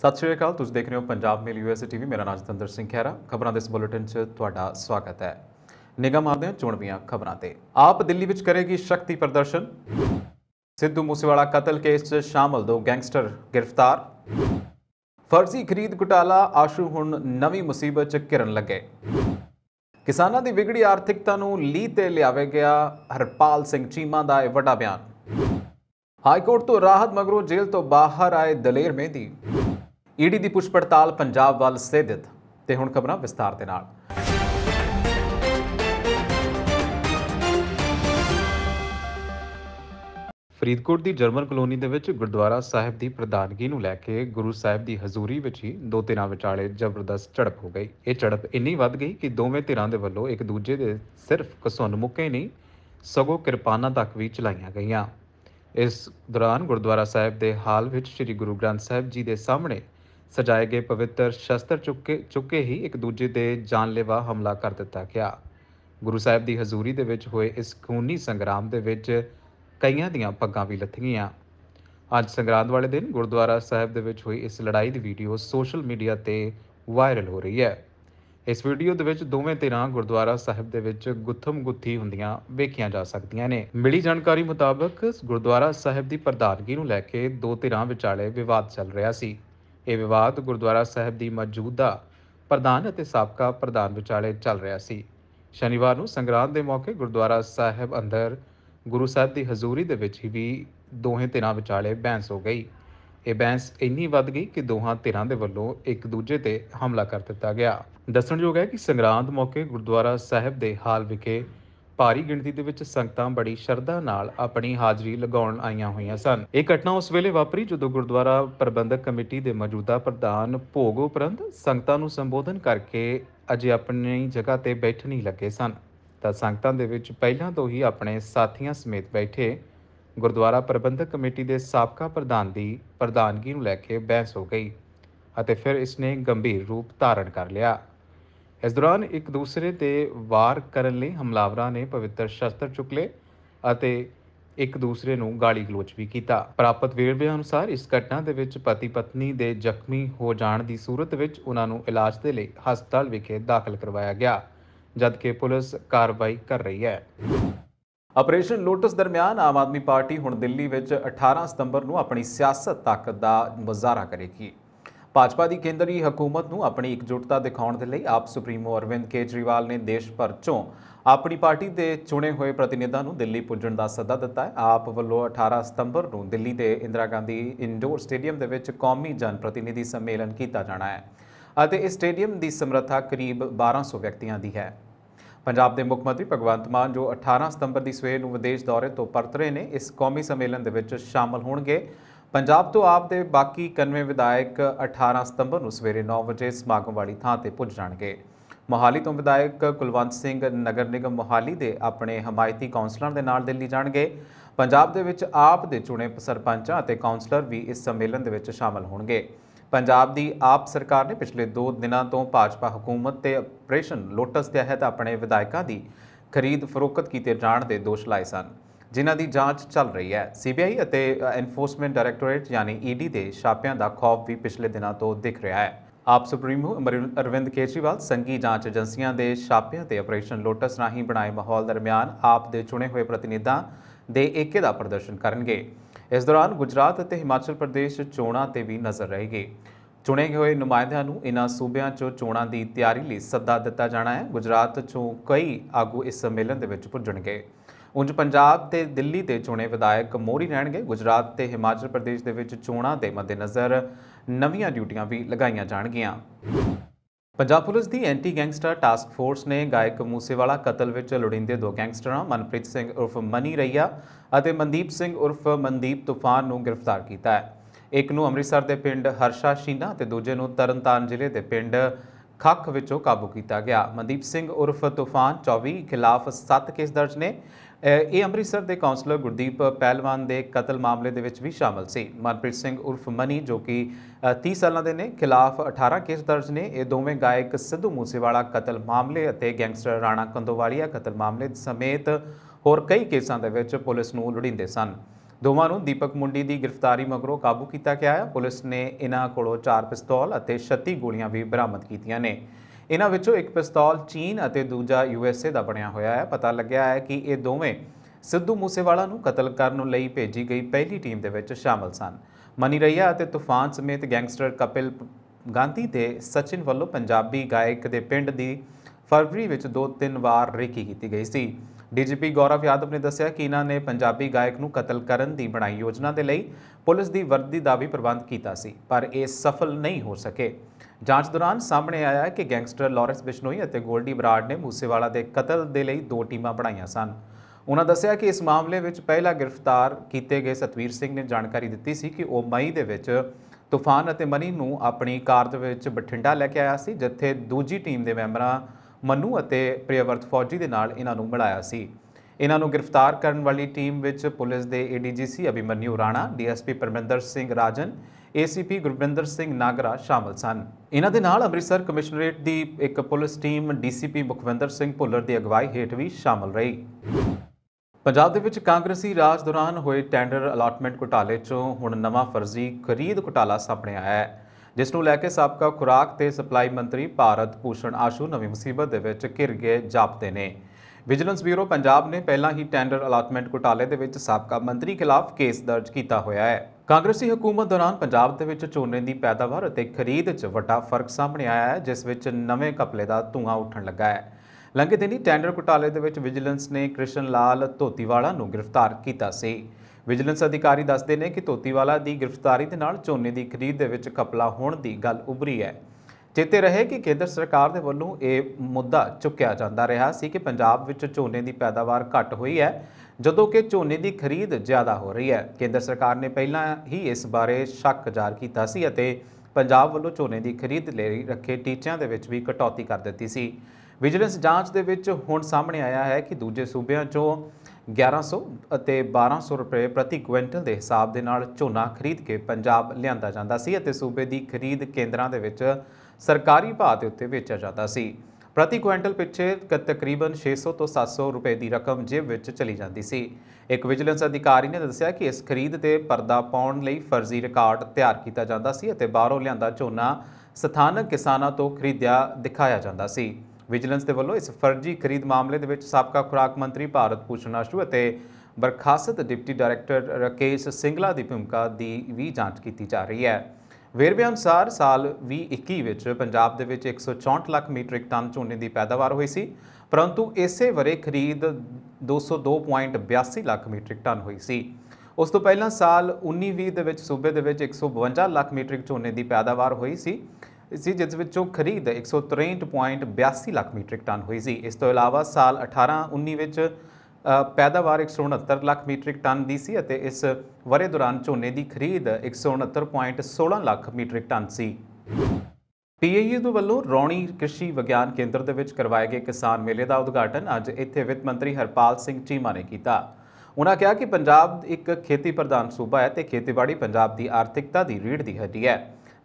ਸਤਿ ਸ਼੍ਰੀ ਅਕਾਲ ਤੁਸੀਂ ਦੇਖ ਰਹੇ ਹੋ ਪੰਜਾਬ ਮੇਲ ਯੂਐਸਏ ਟੀਵੀ ਮੇਰਾ ਨਾਮ ਜਤਿੰਦਰ ਸਿੰਘ ਖੈਰਾ ਖਬਰਾਂ ਦੇ ਇਸ ਬੁਲੇਟਿਨ 'ਚ ਤੁਹਾਡਾ ਸਵਾਗਤ ਹੈ ਨਿਗਮ ਮਾਰਦੇ ਹਾਂ ਚੋਣਵੀਆਂ ਖਬਰਾਂ ਤੇ ਆਪ ਦਿੱਲੀ ਵਿੱਚ ਕਰੇਗੀ ਸ਼ਕਤੀ ਪ੍ਰਦਰਸ਼ਨ ਸਿੱਧੂ ਮੂਸੇਵਾਲਾ ਕਤਲ ਕੇਸ 'ਚ ਸ਼ਾਮਲ ਦੋ ਗੈਂਗਸਟਰ ਗ੍ਰਿਫਤਾਰ ਫਰਜ਼ੀ ਖਰੀਦ ਘੁਟਾਲਾ ਆਸ਼ੂ ਹੁਣ ਨਵੀਂ ਮੁਸੀਬਤ 'ਚ ਘਿਰਨ ਲੱਗੇ ਕਿਸਾਨਾਂ ਦੀ ਵਿਗੜੀ ਆਰਥਿਕਤਾ ਨੂੰ ਲੀ ਤੇ ਲਿਆਵੇ ਗਿਆ ਹਰਪਾਲ ਸਿੰਘ ਚੀਮਾ ਦਾ ਇਹ ਵੱਡਾ ਬਿਆਨ ਹਾਈ ਕੋਰਟ ਤੋਂ ਰਾਹਤ ਮਗਰੋਂ ਜੇਲ੍ਹ ਤੋਂ ਬਾਹਰ ਆਏ ਦਲੇਰ ਮਹਿੰਦੀ ਈਡੀ ਦੀ ਪੁੱਛ ਪੜਤਾਲ ਪੰਜਾਬ ਵੱਲ ਸੇਧਿਤ ਤੇ ਹੁਣ ਖਬਰਾਂ ਵਿਸਤਾਰ ਦੇ ਨਾਲ ਫਰੀਦਕੋਟ ਦੀ ਜਰਮਨ ਕਲੋਨੀ ਦੇ ਵਿੱਚ ਗੁਰਦੁਆਰਾ ਸਾਹਿਬ ਦੀ ਪ੍ਰਧਾਨਗੀ ਨੂੰ ਲੈ ਕੇ ਗੁਰੂ ਸਾਹਿਬ ਦੀ ਹਜ਼ੂਰੀ ਵਿੱਚ ਹੀ ਦੋ ਧਿਰਾਂ ਵਿਚਾਲੇ ਜ਼ਬਰਦਸਤ ਝੜਪ ਹੋ ਗਈ ਇਹ ਝੜਪ ਇੰਨੀ ਵੱਧ ਗਈ ਕਿ ਦੋਵੇਂ ਧਿਰਾਂ ਦੇ ਵੱਲੋਂ ਇੱਕ ਦੂਜੇ ਦੇ ਸਿਰਫ ਕਸੁੰਨ ਮੁੱਕੇ ਨਹੀਂ ਸਗੋਂ ਕਿਰਪਾਨਾਂ ਤੱਕ ਵੀ ਚਲਾਈਆਂ ਗਈਆਂ ਇਸ ਦੌਰਾਨ ਗੁਰਦੁਆਰਾ ਸਾਹਿਬ ਦੇ ਹਾਲ ਵਿੱਚ ਸ੍ਰੀ ਗੁਰੂ ਗ੍ਰੰਥ ਸਾਹਿਬ ਜੀ ਦੇ ਸਾਹਮਣੇ ਸਜਾਏ ਗਏ ਪਵਿੱਤਰ ਸ਼ਸਤਰ ਚੁੱਕੇ ਚੁੱਕੇ ਹੀ ਇੱਕ ਦੂਜੇ ਤੇ ਜਾਨਲੇਵਾ ਹਮਲਾ ਕਰ ਦਿੱਤਾ ਗਿਆ ਗੁਰੂ ਸਾਹਿਬ ਦੀ ਹਜ਼ੂਰੀ ਦੇ ਵਿੱਚ ਹੋਏ ਇਸ ਖੂਨੀ ਸੰਗਰਾਮ ਦੇ ਵਿੱਚ ਕਈਆਂ ਦੀਆਂ ਪੱਗਾਂ ਵੀ ਲੱਥੀਆਂ ਅੱਜ ਸੰਗਰਾਮ ਵਾਲੇ ਦਿਨ ਗੁਰਦੁਆਰਾ ਸਾਹਿਬ ਦੇ ਵਿੱਚ ਹੋਈ ਇਸ ਲੜਾਈ ਦੀ ਵੀਡੀਓ ਸੋਸ਼ਲ ਮੀਡੀਆ ਤੇ ਵਾਇਰਲ ਹੋ ਰਹੀ ਹੈ ਇਸ ਵੀਡੀਓ ਦੇ ਵਿੱਚ ਦੋਵੇਂ ਧਿਰਾਂ ਗੁਰਦੁਆਰਾ ਸਾਹਿਬ ਦੇ ਵਿੱਚ ਗੁੱਥਮ-ਗੁੱਥੀ ਹੁੰਦੀਆਂ ਵੇਖੀਆਂ ਜਾ ਸਕਦੀਆਂ ਨੇ ਮਿਲੀ ਜਾਣਕਾਰੀ ਮੁਤਾਬਕ ਗੁਰਦੁਆਰਾ ਸਾਹਿਬ ਦੀ ਪ੍ਰਧਾਨਗੀ ਨੂੰ ਲੈ ਕੇ ਦੋ ਧਿਰਾਂ ਵਿਚਾਲੇ ਵਿਵਾਦ ਚੱਲ ਰਿਹਾ ਸੀ ਇਹ ਵਿਵਾਦ ਗੁਰਦੁਆਰਾ ਸਾਹਿਬ ਦੀ ਮੌਜੂਦਾ ਪ੍ਰਧਾਨ ਅਤੇ ਸਾਬਕਾ ਪ੍ਰਧਾਨ ਵਿਚਾਲੇ ਚੱਲ ਰਿਹਾ ਸੀ ਸ਼ਨੀਵਾਰ ਨੂੰ ਸੰਗਰਾਂਦ ਦੇ ਮੌਕੇ ਗੁਰਦੁਆਰਾ ਸਾਹਿਬ ਅੰਦਰ ਗੁਰੂ ਸਾਹਿਬ ਦੀ ਹਜ਼ੂਰੀ ਦੇ ਵਿੱਚ ਵੀ ਦੋਹੇ ਧਿਰਾਂ ਵਿਚਾਲੇ ਬਹਿਸ ਹੋ ਗਈ ਇਹ ਬਹਿਸ ਇੰਨੀ ਵੱਧ ਗਈ ਕਿ ਦੋਹਾਂ ਧਿਰਾਂ ਦੇ ਵੱਲੋਂ ਇੱਕ ਦੂਜੇ ਤੇ ਹਮਲਾ ਕਰ ਦਿੱਤਾ ਗਿਆ ਦੱਸਣਯੋਗ ਹੈ ਕਿ ਸੰਗਰਾਂਦ ਮੌਕੇ ਗੁਰਦੁਆਰਾ ਸਾਹਿਬ ਦੇ ਹਾਲ ਵਿਖੇ ਭਾਰੀ ਗਿਣਤੀ ਦੇ ਵਿੱਚ ਸੰਗਤਾਂ ਬੜੀ ਸ਼ਰਧਾ ਨਾਲ ਆਪਣੀ ਹਾਜ਼ਰੀ ਲਗਾਉਣ ਆਈਆਂ ਹੋਈਆਂ ਸਨ ਇਹ ਘਟਨਾ ਉਸ ਵੇਲੇ ਵਾਪਰੀ ਜਦੋਂ ਗੁਰਦੁਆਰਾ ਪ੍ਰਬੰਧਕ ਕਮੇਟੀ ਦੇ ਮੌਜੂਦਾ ਪ੍ਰਧਾਨ ਭੋਗ ਉਪਰੰਤ ਸੰਗਤਾਂ ਨੂੰ ਸੰਬੋਧਨ ਕਰਕੇ ਅਜੇ ਆਪਣੀ ਜਗ੍ਹਾ ਤੇ ਬੈਠ ਨਹੀਂ ਲੱਗੇ ਸਨ ਤਾਂ ਸੰਗਤਾਂ ਦੇ ਵਿੱਚ ਪਹਿਲਾਂ ਤੋਂ ਹੀ ਆਪਣੇ ਸਾਥੀਆਂ ਸਮੇਤ ਬੈਠੇ ਗੁਰਦੁਆਰਾ ਪ੍ਰਬੰਧਕ ਕਮੇਟੀ ਦੇ ਸਾਬਕਾ ਪ੍ਰਧਾਨ ਦੀ ਪ੍ਰਧਾਨਗੀ ਨੂੰ ਲੈ ਕੇ ਬਹਿਸ ਹੋ ਗਈ ਅਤੇ ਫਿਰ ਇਸ ਨੇ ਗੰਭੀਰ ਰੂਪ ਧਾਰਨ ਕਰ ਲਿਆ ਇਸ ਦੌਰਾਨ ਇੱਕ ਦੂਸਰੇ ਤੇ ਵਾਰ ਕਰਨ ਲਈ ਹਮਲਾਵਰਾਂ ਨੇ ਪਵਿੱਤਰ ਸ਼ਸਤਰ ਚੁੱਕ ਲਏ ਅਤੇ ਇੱਕ ਦੂਸਰੇ ਨੂੰ ਗਾਲੀ ਗਲੋਚ ਵੀ ਕੀਤਾ ਪ੍ਰਾਪਤ ਵੇਰਵੇ ਅਨੁਸਾਰ ਇਸ ਘਟਨਾ ਦੇ ਵਿੱਚ ਪਤੀ ਪਤਨੀ ਦੇ ਜ਼ਖਮੀ ਹੋ ਜਾਣ ਦੀ ਸੂਰਤ ਵਿੱਚ ਉਹਨਾਂ ਨੂੰ ਇਲਾਜ ਦੇ ਲਈ ਹਸਪਤਾਲ ਵਿਖੇ ਦਾਖਲ ਕਰਵਾਇਆ ਗਿਆ ਜਦਕਿ ਪੁਲਿਸ ਕਾਰਵਾਈ ਕਰ ਰਹੀ ਹੈ ਆਪਰੇਸ਼ਨ ਲੋਟਸ ਦਰਮਿਆਨ ਆਮ ਆਦਮੀ ਪਾਰਟੀ ਹੁਣ ਦਿੱਲੀ ਵਿੱਚ 18 ਸਤੰਬਰ ਨੂੰ ਆਪਣੀ ਸਿਆਸਤ ਤਾਕਤ ਦਾ ਮਜ਼ਾਰਾ ਕਰੇਗੀ ਭਾਜਪਾ ਦੀ ਕੇਂਦਰੀ ਹਕੂਮਤ ਨੂੰ ਆਪਣੀ ਇਕਜੁੱਟਤਾ ਦਿਖਾਉਣ ਦੇ ਲਈ ਆਪ ਸੁਪਰੀਮੋ ਅਰਵਿੰਦ ਕੇਜਰੀਵਾਲ ਨੇ ਦੇਸ਼ ਭਰ ਚੋਂ ਆਪਣੀ ਪਾਰਟੀ ਦੇ ਚੁਣੇ ਹੋਏ ਪ੍ਰਤੀਨਿਧਾਂ ਨੂੰ ਦਿੱਲੀ ਪੁੱਜਣ ਦਾ ਸੱਦਾ ਦਿੱਤਾ ਹੈ ਆਪ ਵੱਲੋਂ 18 ਸਤੰਬਰ ਨੂੰ ਦਿੱਲੀ ਦੇ ਇੰਦਰਾ ਗਾਂਧੀ ਇਨਡੋਰ ਸਟੇਡੀਅਮ ਦੇ ਵਿੱਚ ਕੌਮੀ ਜਨ ਪ੍ਰਤੀਨਿਧੀ ਸੰਮੇਲਨ ਕੀਤਾ ਜਾਣਾ ਹੈ ਅਤੇ ਇਸ ਸਟੇਡੀਅਮ ਦੀ ਸਮਰੱਥਾ ਕਰੀਬ 1200 ਵਿਅਕਤੀਆਂ ਦੀ ਹੈ ਪੰਜਾਬ ਦੇ ਮੁੱਖ ਮੰਤਰੀ ਭਗਵੰਤ ਮਾਨ ਜੋ 18 ਸਤੰਬਰ ਦੀ ਸਵੇਰ ਨੂੰ ਵਿਦੇਸ਼ ਦੌਰੇ ਤੋਂ ਪਰਤ ਰਹੇ ਨੇ ਇਸ ਕੌਮੀ ਸੰਮੇਲਨ ਦੇ ਵਿੱਚ ਸ਼ਾਮਲ ਹੋਣਗੇ ਪੰਜਾਬ ਤੋਂ ਆਪ ਦੇ ਬਾਕੀ 91 ਵਿਧਾਇਕ 18 ਸਤੰਬਰ ਨੂੰ ਸਵੇਰੇ 9 ਵਜੇ ਸਮਾਗਮ ਵਾਲੀ ਥਾਂ ਤੇ ਪੁੱਜ ਜਾਣਗੇ ਮੋਹਾਲੀ ਤੋਂ ਵਿਧਾਇਕ ਕੁਲਵੰਤ ਸਿੰਘ ਨਗਰ ਨਿਗਮ ਮੋਹਾਲੀ ਦੇ ਆਪਣੇ ਹਮਾਇਤੀ ਕਾਉਂਸਲਰਾਂ ਦੇ ਨਾਲ ਦਿੱਲੀ ਜਾਣਗੇ ਪੰਜਾਬ ਦੇ ਵਿੱਚ ਆਪ ਦੇ ਚੁਣੇ ਸਰਪੰਚਾਂ ਅਤੇ ਕਾਉਂਸਲਰ ਵੀ ਇਸ ਸੰਮੇਲਨ ਦੇ ਵਿੱਚ ਸ਼ਾਮਲ ਹੋਣਗੇ ਪੰਜਾਬ ਦੀ ਆਪ ਸਰਕਾਰ ਨੇ ਪਿਛਲੇ 2 ਦਿਨਾਂ ਤੋਂ ਭਾਜਪਾ ਹਕੂਮਤ ਤੇ ਆਪਰੇਸ਼ਨ ਲੋਟਸ ਦੇ ਤਹਿਤ ਆਪਣੇ ਵਿਧਾਇਕਾਂ ਦੀ ਖਰੀਦ ਫਰੋਖਤ ਕੀਤੇ ਜਾਣ ਦੇ ਦੋਸ਼ ਲਾਏ ਸਨ ਜਿਨ੍ਹਾਂ ਦੀ ਜਾਂਚ ਚੱਲ ਰਹੀ ਹੈ ਸੀਬੀਆਈ ਅਤੇ ਐਨਫੋਰਸਮੈਂਟ ਡਾਇਰੈਕਟੋਰੇਟ ਯਾਨੀ ਈਡੀ e ਦੇ ਛਾਪਿਆਂ ਦਾ ਖੌਫ ਵੀ ਪਿਛਲੇ ਦਿਨਾਂ ਤੋਂ ਦਿਖ ਰਿਹਾ ਹੈ ਆਪ ਸੁਪਰੀਮ ਅਰਵਿੰਦ ਕੇਜਰੀਵਾਲ ਸੰਗੀ ਜਾਂਚ ਏਜੰਸੀਆਂ ਦੇ ਛਾਪਿਆਂ ਤੇ ਆਪਰੇਸ਼ਨ ਲੋਟਸ ਰਾਹੀਂ ਬਣਾਏ ਮਾਹੌਲ ਦਰਮਿਆਨ ਆਪ ਦੇ ਚੁਣੇ ਹੋਏ ਪ੍ਰਤੀਨਿਧਾਂ ਦੇ ਏਕੇ ਦਾ ਪ੍ਰਦਰਸ਼ਨ ਕਰਨਗੇ ਇਸ ਦੌਰਾਨ ਗੁਜਰਾਤ ਅਤੇ ਹਿਮਾਚਲ ਪ੍ਰਦੇਸ਼ ਚੋਣਾਂ ਤੇ ਵੀ ਨਜ਼ਰ ਰਹੇਗੀ ਚੁਣੇ ਗਏ ਨੁਮਾਇੰਦਿਆਂ ਨੂੰ ਇਨ੍ਹਾਂ ਸੂਬਿਆਂ 'ਚੋਂ ਚੋਣਾਂ ਦੀ ਤਿਆਰੀ ਲਈ ਸੱਦਾ ਦਿੱਤਾ ਜਾਣਾ ਹੈ ਗੁਜਰਾਤ 'ਚੋਂ ਕਈ ਆਗੂ ਇਸ ਸੰਮੇਲਨ ਦੇ ਵਿੱਚ ਪੁੱਜਣਗੇ ਉਂਝ ਪੰਜਾਬ ਤੇ ਦਿੱਲੀ ਦੇ ਚੁਣੇ ਵਿਧਾਇਕ ਮੋਰੀ ਰਹਿਣਗੇ ਗੁਜਰਾਤ ਤੇ ਹਿਮਾਚਲ ਪ੍ਰਦੇਸ਼ ਦੇ ਵਿੱਚ ਚੋਣਾਂ ਦੇ ਮੱਦੇਨਜ਼ਰ ਨਵੀਆਂ ਡਿਊਟੀਆਂ ਵੀ ਲਗਾਈਆਂ ਜਾਣਗੀਆਂ ਪੰਜਾਬ ਪੁਲਿਸ ਦੀ ਐਂਟੀ ਗੈਂਗਸਟਰ ਟਾਸਕ ਫੋਰਸ ਨੇ ਗਾਇਕ ਮੂਸੇਵਾਲਾ ਕਤਲ ਵਿੱਚ ਲੁੜਿੰਦੇ ਦੋ ਗੈਂਗਸਟਰਾਂ ਮਨਪ੍ਰੀਤ ਸਿੰਘ ਉਰਫ ਮਨੀ ਰਈਆ ਅਤੇ ਮਨਦੀਪ ਸਿੰਘ ਉਰਫ ਮਨਦੀਪ ਤੂਫਾਨ ਨੂੰ ਗ੍ਰਿਫਤਾਰ ਕੀਤਾ ਹੈ ਇੱਕ ਨੂੰ ਅੰਮ੍ਰਿਤਸਰ ਦੇ ਪਿੰਡ ਹਰਸ਼ਾ ਸ਼ੀਨਾ ਤੇ ਦੂਜੇ ਨੂੰ ਤਰਨਤਾਰਨ ਜ਼ਿਲ੍ਹੇ ਦੇ ਪਿੰਡ ਖੱਖ ਵਿੱਚੋਂ ਕਾਬੂ ਕੀਤਾ ਗਿਆ ਮਨਦੀਪ ਸਿੰਘ ਉਰਫ ਤੂਫਾਨ 24 ਖਿਲਾਫ 7 ਕੇਸ ਦਰਜ ਨੇ ਇਹ ਅੰਮ੍ਰਿਤਸਰ ਦੇ ਕਾਉਂਸਲਰ ਗੁਰਦੀਪ ਪਹਿਲਵਾਨ ਦੇ ਕਤਲ ਮਾਮਲੇ ਦੇ ਵਿੱਚ ਵੀ ਸ਼ਾਮਲ ਸੀ ਮਨਪ੍ਰੀਤ ਸਿੰਘ ਉਰਫ ਮਨੀ ਜੋ ਕਿ 30 ਸਾਲਾਂ ਦੇ ਨੇ ਖਿਲਾਫ 18 ਕੇਸ ਦਰਜ ਨੇ ਇਹ ਦੋਵੇਂ ਗਾਇਕ ਸਿੱਧੂ ਮੂਸੇਵਾਲਾ ਕਤਲ ਮਾਮਲੇ ਅਤੇ ਗੈਂਗਸਟਰ ਰਾਣਾ ਕੰਦੋਵਾਲੀਆ ਕਤਲ ਮਾਮਲੇ ਸਮੇਤ ਹੋਰ ਕਈ ਕੇਸਾਂ ਦੇ ਵਿੱਚ ਪੁਲਿਸ ਨੂੰ ਲੁੜਿੰਦੇ ਸਨ ਦੋਵਾਂ ਨੂੰ ਦੀਪਕ ਮੁੰਡੀ ਦੀ ਗ੍ਰਿਫਤਾਰੀ ਮਗਰੋਂ ਕਾਬੂ ਕੀਤਾ ਗਿਆ ਹੈ ਪੁਲਿਸ ਨੇ ਇਹਨਾਂ ਕੋਲੋਂ 4 ਪਿਸਤੌਲ ਅਤੇ 36 ਗੋਲੀਆਂ ਵੀ ਬਰਾਮਦ ਕੀਤੀਆਂ ਨੇ ਇਹਨਾਂ ਵਿੱਚੋਂ ਇੱਕ ਪਿਸਤੌਲ ਚੀਨ ਅਤੇ ਦੂਜਾ ਯੂਐਸਏ ਦਾ ਬਣਿਆ ਹੋਇਆ ਹੈ ਪਤਾ ਲੱਗਿਆ ਹੈ ਕਿ ਇਹ ਦੋਵੇਂ ਸਿੱਧੂ ਮੂਸੇਵਾਲਾ ਨੂੰ ਕਤਲ ਕਰਨ ਲਈ ਭੇਜੀ ਗਈ ਪਹਿਲੀ ਟੀਮ ਦੇ ਵਿੱਚ ਸ਼ਾਮਲ ਸਨ ਮਨੀ ਰਈਆ ਅਤੇ ਤੂਫਾਨ ਸਮੇਤ ਗੈਂਗਸਟਰ ਕਪਿਲ ਗਾਂਧੀ ਤੇ ਸਚਿਨ ਵੱਲੋਂ ਪੰਜਾਬੀ ਗਾਇਕ ਦੇ ਪਿੰਡ ਦੀ ਫਰਵਰੀ ਵਿੱਚ ਦੋ ਤਿੰਨ ਵਾਰ ਰੇਕੀ ਕੀਤੀ ਗਈ ਸੀ ਡੀਜੀਪੀ ਗੌਰਵ ਯਾਦਵ ਨੇ ਦੱਸਿਆ ਕਿ ਇਹਨਾਂ ਨੇ ਪੰਜਾਬੀ ਗਾਇਕ ਨੂੰ ਕਤਲ ਕਰਨ ਦੀ ਬਣਾਈ ਯੋਜਨਾ ਦੇ ਲਈ ਪੁਲਿਸ ਦੀ ਵਰਦੀ ਦਾ ਵੀ ਪ੍ਰਬੰਧ ਕੀਤਾ ਸੀ ਪਰ ਇਹ ਸਫਲ ਨਹੀਂ ਹੋ ਸਕੇ ਜਾਂਚ ਦੌਰਾਨ ਸਾਹਮਣੇ ਆਇਆ ਕਿ ਗੈਂਗਸਟਰ ਲਾਰੈਂਸ ਬਿਸ਼ਨੋਈ ਅਤੇ ਗੋਲਡੀ ਬਰਾੜ ਨੇ ਮੂਸੇਵਾਲਾ ਦੇ ਕਤਲ ਦੇ ਲਈ ਦੋ ਟੀਮਾਂ ਬਣਾਈਆਂ ਸਨ ਉਹਨਾਂ ਦੱਸਿਆ ਕਿ ਇਸ ਮਾਮਲੇ ਵਿੱਚ ਪਹਿਲਾ ਗ੍ਰਿਫਤਾਰ ਕੀਤੇ ਗਏ ਸਤਵੀਰ ਸਿੰਘ ਨੇ ਜਾਣਕਾਰੀ ਦਿੱਤੀ ਸੀ ਕਿ ਉਹ ਮਈ ਦੇ ਵਿੱਚ ਤੂਫਾਨ ਅਤੇ ਮਨੀ ਨੂੰ ਆਪਣੀ ਕਾਰ ਦੇ ਵਿੱਚ ਬਠਿੰਡਾ ਲੈ ਕੇ ਆਇਆ ਸੀ ਜਿੱਥੇ ਦੂਜੀ ਟੀਮ ਦੇ ਮੈਂਬਰਾਂ ਮਨੂ ਅਤੇ ਪ੍ਰਿਯਵਰਤ ਫੌਜੀ ਦੇ ਨਾਲ ਇਹਨਾਂ ਨੂੰ ਮਿਲਾਇਆ ਸੀ ਇਹਨਾਂ ਨੂੰ ਗ੍ਰਿਫਤਾਰ ਕਰਨ ਵਾਲੀ ਟੀਮ ਵਿੱਚ ਪੁਲਿਸ ਦੇ ADGC Abhimanyu Rana DSP Parminder Singh Rajan ACP Gurvinder Singh Nagra ਸ਼ਾਮਲ ਸਨ ਇਹਨਾਂ ਦੇ ਨਾਲ ਅੰਮ੍ਰਿਤਸਰ ਕਮਿਸ਼ਨਰੇਟ ਦੀ ਇੱਕ police team DCP Mukhwinder Singh Bhullar ਦੀ ਅਗਵਾਈ ਹੇਠ ਵੀ ਸ਼ਾਮਲ ਰਹੀ ਪੰਜਾਬ ਦੇ ਵਿੱਚ ਕਾਂਗਰਸੀ ਰਾਜ ਦੌਰਾਨ ਹੋਏ ਟੈਂਡਰ ਅਲਾਟਮੈਂਟ ਘੁਟਾਲੇ 'ਚੋਂ ਹੁਣ ਨਵਾਂ ਫਰਜ਼ੀ ਖਰੀਦ ਘੁਟਾਲਾ ਸਾਹਮਣੇ ਆਇਆ ਹੈ ਜਿਸ ਨੂੰ ਲੈ ਕੇ ਸਾਬਕਾ ਖੁਰਾਕ ਤੇ ਸਪਲਾਈ ਮੰਤਰੀ ਭਾਰਤ ਪੂਸ਼ਣ ਆਸ਼ੂ ਨਵੀਂ ਮੁਸੀਬਤ ਦੇ ਵਿੱਚ ਘਿਰ ਗਏ ਜਾਪਦੇ ਨੇ ਵਿਜੀਲੈਂਸ ਬਿਊਰੋ ਪੰਜਾਬ ਨੇ ਪਹਿਲਾਂ ਹੀ ਟੈਂਡਰ ਅਲਾਟਮੈਂਟ ਘੁਟਾਲੇ ਦੇ ਵਿੱਚ ਸਾਬਕਾ ਮੰਤਰੀ ਖਿਲਾਫ ਕੇਸ ਦਰਜ ਕੀਤਾ ਹੋਇਆ ਹੈ ਕਾਂਗਰਸੀ ਹਕੂਮਤ ਦੌਰਾਨ ਪੰਜਾਬ ਦੇ ਵਿੱਚ ਝੋਨੇ ਦੀ ਪੈਦਾਵਾਰ ਅਤੇ ਖਰੀਦ 'ਚ ਵੱਡਾ ਫਰਕ ਸਾਹਮਣੇ ਆਇਆ ਹੈ ਜਿਸ ਵਿੱਚ ਨਵੇਂ ਕਪਲੇ ਦਾ ਧੂਆਂ ਉੱਠਣ ਲੱਗਾ ਹੈ ਲੰਘੇ ਦਿਨੀ ਟੈਂਡਰ ਘੁਟਾਲੇ ਦੇ ਵਿੱਚ ਵਿਜੀਲੈਂਸ ਨੇ ਕ੍ਰਿਸ਼ਨ ਲਾਲ ਧੋਤੀਵਾਲਾ ਨੂੰ ਗ੍ਰਿਫਤਾਰ ਕੀਤਾ ਸੀ ਵਿਜੀਲੈਂਸ ਅਧਿਕਾਰੀ ਦੱਸਦੇ ਨੇ ਕਿ ਧੋਤੀਵਾਲਾ ਦੀ ਗ੍ਰਿਫਤਾਰੀ ਦੇ ਨਾਲ ਝੋਨੇ ਦੀ ਖਰੀਦ ਦੇ ਵਿੱਚ ਕਪਲਾ ਹੋਣ ਦੀ ਗੱਲ ਉਭਰੀ ਹੈ ਚੇਤੇ ਰਹੇ ਕਿ ਕੇਂਦਰ ਸਰਕਾਰ ਦੇ ਵੱਲੋਂ ਇਹ ਮੁੱਦਾ ਚੁੱਕਿਆ ਜਾਂਦਾ ਰਿਹਾ ਸੀ ਕਿ ਪੰਜਾਬ ਵਿੱਚ ਝੋਨੇ ਦੀ ਪੈਦਾਵਾਰ ਘਟ ਹੋਈ ਹੈ ਜਦੋਂ ਕਿ ਝੋਨੇ ਦੀ ਖਰੀਦ ਜ਼ਿਆਦਾ ਹੋ ਰਹੀ ਹੈ ਕੇਂਦਰ ਸਰਕਾਰ ਨੇ ਪਹਿਲਾਂ ਹੀ ਇਸ ਬਾਰੇ ਸ਼ੱਕ ਜ਼ਾਹਰ ਕੀਤਾ ਸੀ ਅਤੇ ਪੰਜਾਬ ਵੱਲੋਂ ਝੋਨੇ ਦੀ ਖਰੀਦ ਲਈ ਰੱਖੇ ਟੀਚਿਆਂ ਦੇ ਵਿੱਚ ਵੀ ਕਟੌਤੀ ਕਰ ਦਿੱਤੀ ਸੀ ਵਿਜੀਲੈਂਸ ਜਾਂਚ ਦੇ ਵਿੱਚ ਹੁਣ ਸਾਹਮਣੇ ਆਇਆ ਹੈ ਕਿ ਦੂਜੇ ਸੂਬਿਆਂ 'ਚੋਂ 1100 ਅਤੇ 1200 ਰੁਪਏ ਪ੍ਰਤੀ ਕੁਇੰਟਲ ਦੇ ਹਿਸਾਬ ਦੇ ਨਾਲ ਝੋਨਾ ਖਰੀਦ ਕੇ ਪੰਜਾਬ ਲਿਆਂਦਾ ਜਾਂਦਾ ਸੀ ਅਤੇ ਸੂਬੇ ਦੀ ਖਰੀਦ ਕੇਂਦਰਾਂ ਦੇ ਵਿੱਚ ਸਰਕਾਰੀ ਭਾਅ ਦੇ ਉੱਤੇ ਵੇਚਿਆ ਜਾਂਦਾ ਸੀ ਪ੍ਰਤੀ ਕੁਇੰਟਲ ਪਿੱਛੇ ਤਕਰੀਬਨ 600 ਤੋਂ 700 ਰੁਪਏ ਦੀ ਰਕਮ ਜੇਬ ਵਿੱਚ ਚਲੀ ਜਾਂਦੀ ਸੀ ਇੱਕ ਵਿਜੀਲੈਂਸ ਅਧਿਕਾਰੀ ਨੇ ਦੱਸਿਆ ਕਿ ਇਸ ਖਰੀਦ ਤੇ ਪਰਦਾ ਪਾਉਣ ਲਈ ਫਰਜ਼ੀ ਰਿਕਾਰਡ ਤਿਆਰ ਕੀਤਾ ਜਾਂਦਾ ਸੀ ਅਤੇ ਬਾਹਰੋਂ ਲਿਆਂਦਾ ਝੋਨਾ ਸਥਾਨਕ ਕਿਸਾਨਾਂ ਤੋਂ ਖਰੀਦਿਆ ਦਿਖਾਇਆ ਜਾਂਦਾ ਸੀ ਵਿਜੀਲੈਂਸ ਦੇ ਵੱਲੋਂ ਇਸ ਫਰਜ਼ੀ ਖਰੀਦ ਮਾਮਲੇ ਦੇ ਵਿੱਚ ਸਾਬਕਾ ਖੁਰਾਕ ਮੰਤਰੀ ਭਾਰਤ ਭੂਸ਼ਣ ਆਸ਼ੂ ਅਤੇ ਬਰਖਾਸਤ ਡਿਪਟੀ ਡਾਇਰੈਕਟਰ ਰਕੇਸ਼ ਸਿੰਗਲਾ ਦੀ ਭੂਮਿਕਾ ਦੀ ਵੀ ਜਾਂਚ ਕੀਤੀ ਜਾ ਰਹੀ ਹੈ ਵੇਰਵੇ ਅਨੁਸਾਰ ਸਾਲ 2021 ਵਿੱਚ ਪੰਜਾਬ ਦੇ ਵਿੱਚ 164 ਲੱਖ ਮੀਟ੍ਰਿਕ ਟਨ ਝੋਨੇ ਦੀ ਪੈਦਾਵਾਰ ਹੋਈ ਸੀ ਪਰੰਤੂ ਇਸੇ ਵਰੇ ਖਰੀਦ 202.82 ਲੱਖ ਮੀਟ੍ਰਿਕ ਟਨ ਹੋਈ ਸੀ ਉਸ ਤੋਂ ਪਹਿਲਾਂ ਸਾਲ 19-20 ਦੇ ਵਿੱਚ ਸੂਬੇ ਦੇ ਵਿੱਚ 152 ਲੱਖ ਮੀਟ੍ਰਿਕ ਝੋਨੇ ਦੀ ਪੈਦਾਵਾਰ ਹੋਈ ਸੀ ਸੀ ਜਿਸ ਵਿੱਚੋਂ ਖਰੀਦ 163.82 ਲੱਖ ਮੀਟ੍ਰਿਕ ਟਨ ਹੋਈ ਸੀ ਇਸ ਤੋਂ ਇਲਾਵਾ ਸਾਲ 18-19 ਵਿੱਚ ਪੈਦਾਵਾਰ 169 ਲੱਖ ਮੀਟ੍ਰਿਕ ਟਨ ਦੀ ਸੀ ਅਤੇ ਇਸ ਵਰੇ ਦੌਰਾਨ ਝੋਨੇ ਦੀ ਖਰੀਦ 169.16 ਲੱਖ ਮੀਟ੍ਰਿਕ ਟਨ ਸੀ ਪੀਏਯੂ ਦੇ ਵੱਲੋਂ ਰੌਣੀ ਕ੍ਰਿਸ਼ੀ ਵਿਗਿਆਨ ਕੇਂਦਰ ਦੇ ਵਿੱਚ ਕਰਵਾਏ ਗਏ ਕਿਸਾਨ ਮੇਲੇ ਦਾ ਉਦਘਾਟਨ ਅੱਜ ਇੱਥੇ ਵਿੱਤ ਮੰਤਰੀ ਹਰਪਾਲ ਸਿੰਘ ਚੀਮਾ ਨੇ ਕੀਤਾ ਉਹਨਾਂ ਕਿਹਾ ਕਿ ਪੰਜਾਬ ਇੱਕ ਖੇਤੀ ਪ੍ਰਧਾਨ ਸੂਬਾ ਹੈ ਤੇ ਖੇਤੀਬਾੜੀ ਪੰਜਾਬ ਦੀ ਆਰਥਿਕਤਾ ਦੀ ਰੀੜ ਦੀ ਹੱਡੀ ਹੈ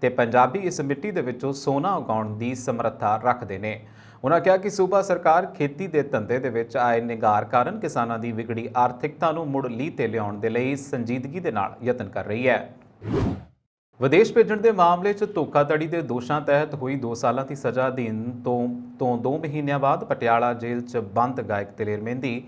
ਤੇ ਪੰਜਾਬੀ ਇਸ ਮਿੱਟੀ ਦੇ ਵਿੱਚੋਂ ਸੋਨਾ ਉਗਾਉਣ ਦੀ ਸਮਰੱਥਾ ਰੱਖਦੇ ਨੇ ਉਹਨਾਂ ਕਿਹਾ ਕਿ ਸੂਬਾ ਸਰਕਾਰ ਖੇਤੀ ਦੇ ਧੰਦੇ ਦੇ ਵਿੱਚ ਆਏ ਨਿਗਾਰ ਕਾਰਨ ਕਿਸਾਨਾਂ ਦੀ ਵਿਗੜੀ ਆਰਥਿਕਤਾ ਨੂੰ ਮੁੜ ਲਈ ਤੇ ਲਿਆਉਣ ਦੇ ਲਈ ਸੰਜੀਦਗੀ ਦੇ ਨਾਲ ਯਤਨ ਕਰ ਰਹੀ ਹੈ ਵਿਦੇਸ਼ ਭੇਜਣ ਦੇ ਮਾਮਲੇ 'ਚ ਧੋਖਾਧੜੀ ਦੇ ਦੋਸ਼ਾਂ ਤਹਿਤ ਹੋਈ 2 ਸਾਲਾਂ ਦੀ ਸਜ਼ਾ ਅਧੀਨ ਤੋਂ ਤੋਂ 2 ਮਹੀਨਿਆਂ ਬਾਅਦ ਪਟਿਆਲਾ ਜੇਲ੍ਹ 'ਚ ਬੰਦ ਗਾਇਕ ਦਲੇਰ ਮਹਿੰਦੀ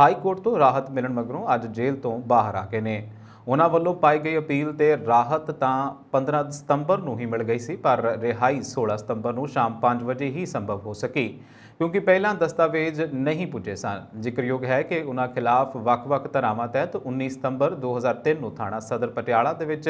ਹਾਈ ਕੋਰਟ ਤੋਂ ਰਾਹਤ ਮਿਲਣ ਮਗਰੋਂ ਅੱਜ ਜੇਲ੍ਹ ਤੋਂ ਬਾਹਰ ਆ ਗਏ ਨੇ ਉਹਨਾਂ ਵੱਲੋਂ ਪਾਈ ਗਈ ਅਪੀਲ ਤੇ ਰਾਹਤ ਤਾਂ 15 ਸਤੰਬਰ ਨੂੰ ਹੀ ਮਿਲ ਗਈ ਸੀ ਪਰ ਰਿਹਾਈ 16 ਸਤੰਬਰ ਨੂੰ ਸ਼ਾਮ 5 ਵਜੇ ਹੀ ਸੰਭਵ ਹੋ ਸਕੀ ਕਿਉਂਕਿ ਪਹਿਲਾਂ ਦਸਤਾਵੇਜ਼ ਨਹੀਂ ਪੁੱਜੇ ਸਨ ਜ਼ਿਕਰਯੋਗ ਹੈ ਕਿ ਉਹਨਾਂ ਖਿਲਾਫ ਵੱਖ-ਵੱਖ ਧਰਾਵਾਂ ਤਹਿਤ 19 ਸਤੰਬਰ 2003 ਨੂੰ ਥਾਣਾ ਸਦਰ ਪਟਿਆਲਾ ਦੇ ਵਿੱਚ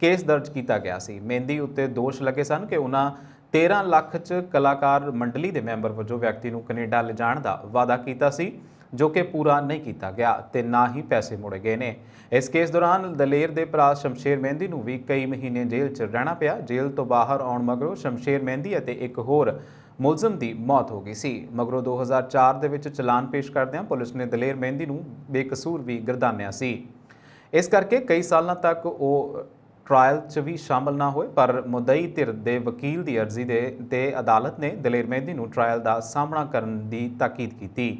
ਕੇਸ ਦਰਜ ਕੀਤਾ ਗਿਆ ਸੀ ਮਹਿੰਦੀ ਉੱਤੇ ਦੋਸ਼ ਲੱਗੇ ਸਨ ਕਿ ਉਹਨਾਂ 13 ਲੱਖ ਚ ਕਲਾਕਾਰ ਮੰਡਲੀ ਦੇ ਮੈਂਬਰ ਵਜੋਂ ਵਿਅਕਤੀ ਨੂੰ ਕੈਨੇਡਾ ਲਿਜਾਣ ਦਾ ਵਾਅਦਾ ਕੀਤਾ ਸੀ ਜੋ ਕਿ ਪੂਰਾ ਨਹੀਂ ਕੀਤਾ ਗਿਆ ਤੇ ਨਾ ਹੀ ਪੈਸੇ ਮੁੜੇ ਗਏ ਨੇ ਇਸ ਕੇਸ ਦੌਰਾਨ ਦਲੇਰ ਦੇ ਭਰਾ ਸ਼ਮਸ਼ੇਰ ਮਹਿੰਦੀ ਨੂੰ ਵੀ ਕਈ ਮਹੀਨੇ ਜੇਲ੍ਹ 'ਚ ਰਹਿਣਾ ਪਿਆ ਜੇਲ੍ਹ ਤੋਂ ਬਾਹਰ ਆਉਣ ਮਗਰੋਂ ਸ਼ਮਸ਼ੇਰ ਮਹਿੰਦੀ ਅਤੇ ਇੱਕ ਹੋਰ ਮੁਲਜ਼ਮ ਦੀ ਮੌਤ ਹੋ ਗਈ ਸੀ ਮਗਰੋਂ 2004 ਦੇ ਵਿੱਚ ਚਲਾਨ ਪੇਸ਼ ਕਰਦਿਆਂ ਪੁਲਿਸ ਨੇ ਦਲੇਰ ਮਹਿੰਦੀ ਨੂੰ ਬੇਕਸੂਰ ਵੀ ਗਰਦਾਨਿਆ ਸੀ ਇਸ ਕਰਕੇ ਕਈ ਸਾਲਾਂ ਤੱਕ ਉਹ ਟ੍ਰਾਇਲ 'ਚ ਵੀ ਸ਼ਾਮਲ ਨਾ ਹੋਏ ਪਰ ਮੁਦਈ ਧਿਰ ਦੇ ਵਕੀਲ ਦੀ ਅਰਜ਼ੀ ਦੇ ਤੇ ਅਦਾਲਤ ਨੇ ਦਲੇਰ ਮਹਿੰਦੀ ਨੂੰ ਟ੍ਰਾਇਲ ਦਾ ਸਾਹਮਣਾ ਕਰਨ ਦੀ ਤਾਕੀਦ ਕੀਤੀ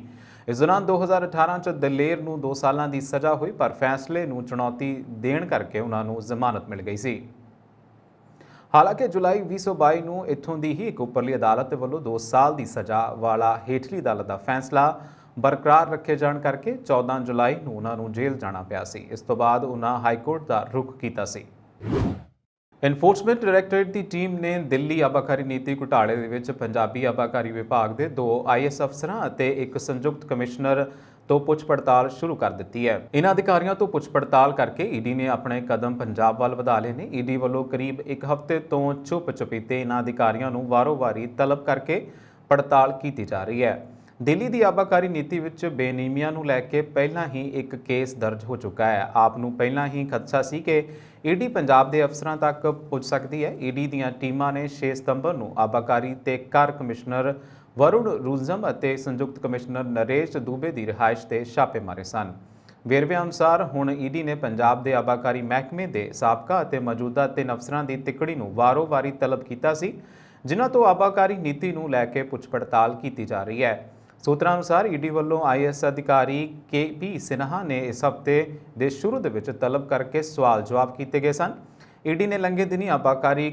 ਇਸ ਦੌਰਾਨ 2018 ਚ ਦਲੇਰ ਨੂੰ 2 ਸਾਲਾਂ ਦੀ ਸਜ਼ਾ ਹੋਈ ਪਰ ਫੈਸਲੇ ਨੂੰ ਚੁਣੌਤੀ ਦੇਣ ਕਰਕੇ ਉਹਨਾਂ ਨੂੰ ਜ਼ਮਾਨਤ ਮਿਲ ਗਈ ਸੀ ਹਾਲਾਂਕਿ ਜੁਲਾਈ 2022 ਨੂੰ ਇੱਥੋਂ ਦੀ ਹੀ ਇੱਕ ਉੱਪਰਲੀ ਅਦਾਲਤ ਵੱਲੋਂ 2 ਸਾਲ ਦੀ ਸਜ਼ਾ ਵਾਲਾ ਹੇਠਲੀ ਅਦਾਲਤ ਦਾ ਫੈਸਲਾ ਬਰਕਰਾਰ ਰੱਖੇ ਜਾਣ ਕਰਕੇ 14 ਜੁਲਾਈ ਨੂੰ ਉਹਨਾਂ ਨੂੰ ਜੇਲ੍ਹ ਜਾਣਾ ਪਿਆ ਸੀ ਇਸ ਤੋਂ ਬਾਅਦ ਉਹਨਾਂ ਹਾਈ ਕੋਰਟ ਦਾ ਰੁਖ ਕੀਤਾ ਸੀ ਇਨਫੋਰਸਮੈਂਟ ਡਾਇਰੈਕਟੋਰੇਟ ਦੀ ਟੀਮ ਨੇ ਦਿੱਲੀ ਆਬਾਕਾਰੀ ਨੀਤੀ ਘੁਟਾਲੇ ਦੇ ਵਿੱਚ ਪੰਜਾਬੀ ਆਬਾਕਾਰੀ ਵਿਭਾਗ ਦੇ ਦੋ ਆਈਐਸ ਅਫਸਰਾਂ ਅਤੇ ਇੱਕ ਸੰਯੁਕਤ ਕਮਿਸ਼ਨਰ ਤੋਂ ਪੁੱਛ ਪੜਤਾਲ ਸ਼ੁਰੂ ਕਰ ਦਿੱਤੀ ਹੈ ਇਹਨਾਂ ਅਧਿਕਾਰੀਆਂ ਤੋਂ ਪੁੱਛ ਪੜਤਾਲ ਕਰਕੇ ਈਡੀ e ਨੇ ਆਪਣੇ ਕਦਮ ਪੰਜਾਬ ਵੱਲ ਵਧਾ ਲਏ ਨੇ ਈਡੀ e ਵੱਲੋਂ ਕਰੀਬ 1 ਹਫ਼ਤੇ ਤੋਂ ਚੁੱਪ ਚੁਪੀਤੇ ਇਹਨਾਂ ਅਧਿਕਾਰੀਆਂ ਨੂੰ ਵਾਰੋ-ਵਾਰੀ ਤਲਬ ਕਰਕੇ ਪੜਤਾਲ ਕੀਤੀ ਜਾ ਰਹੀ ਹੈ ਦਿੱਲੀ ਦੀ ਆਬਾਕਾਰੀ ਨੀਤੀ ਵਿੱਚ ਬੇਨੀਮੀਆਂ ਨੂੰ ਲੈ ਕੇ ਪਹਿਲਾਂ ਹੀ ਇੱਕ ਕੇਸ ਦਰਜ ਹੋ ਚੁੱਕਾ ਹੈ ਆਪ ਨੂੰ ਪਹਿਲਾਂ ਹੀ ਖਦਸ਼ਾ ਸੀ ਕਿ ਈਡੀ ਪੰਜਾਬ ਦੇ ਅਫਸਰਾਂ ਤੱਕ ਪਹੁੰਚ ਸਕਦੀ ਹੈ ਈਡੀ ਦੀਆਂ ਟੀਮਾਂ ਨੇ 6 ਸਤੰਬਰ ਨੂੰ ਆਬਾਕਾਰੀ ਤੇ ਕਾਰ ਕਮਿਸ਼ਨਰ ਵਰੁਣ ਰੂਜ਼ਮ ਅਤੇ ਸੰਯੁਕਤ ਕਮਿਸ਼ਨਰ ਨਰੇਸ਼ ਦੂਬੇ ਦੀ ਰਿਹਾਇਸ਼ ਤੇ ਛਾਪੇ ਮਾਰੇ ਸਨ ਵੇਰਵੇ ਅਨੁਸਾਰ ਹੁਣ ਈਡੀ ਨੇ ਪੰਜਾਬ ਦੇ ਆਬਾਕਾਰੀ ਮਹਿਕਮੇ ਦੇ ਸਾਬਕਾ ਅਤੇ ਮੌਜੂਦਾ ਤਿੰਨ ਅਫਸਰਾਂ ਦੀ ਤਿਕੜੀ ਨੂੰ ਵਾਰੋ-ਵਾਰੀ ਤਲਬ ਕੀਤਾ ਸੀ ਜਿਨ੍ਹਾਂ ਤੋਂ ਆਬਾਕਾਰੀ ਨੀਤੀ ਨੂੰ ਲੈ ਕੇ ਪੁੱਛ ਪੜਤਾਲ ਕੀਤੀ ਜਾ ਰਹੀ ਹੈ ਸੂਤਰਾਂ ਅਨੁਸਾਰ ਈਡੀ ਵੱਲੋਂ ਆਈਐਸ ਅਧਿਕਾਰੀ ਕੇਪੀ ਸਿਨਹਾ ਨੇ ਇਸ ਹਫਤੇ ਦੇ ਸ਼ੁਰੂ ਦੇ ਵਿੱਚ ਤਲਬ ਕਰਕੇ ਸਵਾਲ ਜਵਾਬ ਕੀਤੇ ਗਏ ਸਨ ਈਡੀ ਨੇ ਲੰਘੇ ਦਿਨੀ ਆਪਾਕਾਰੀ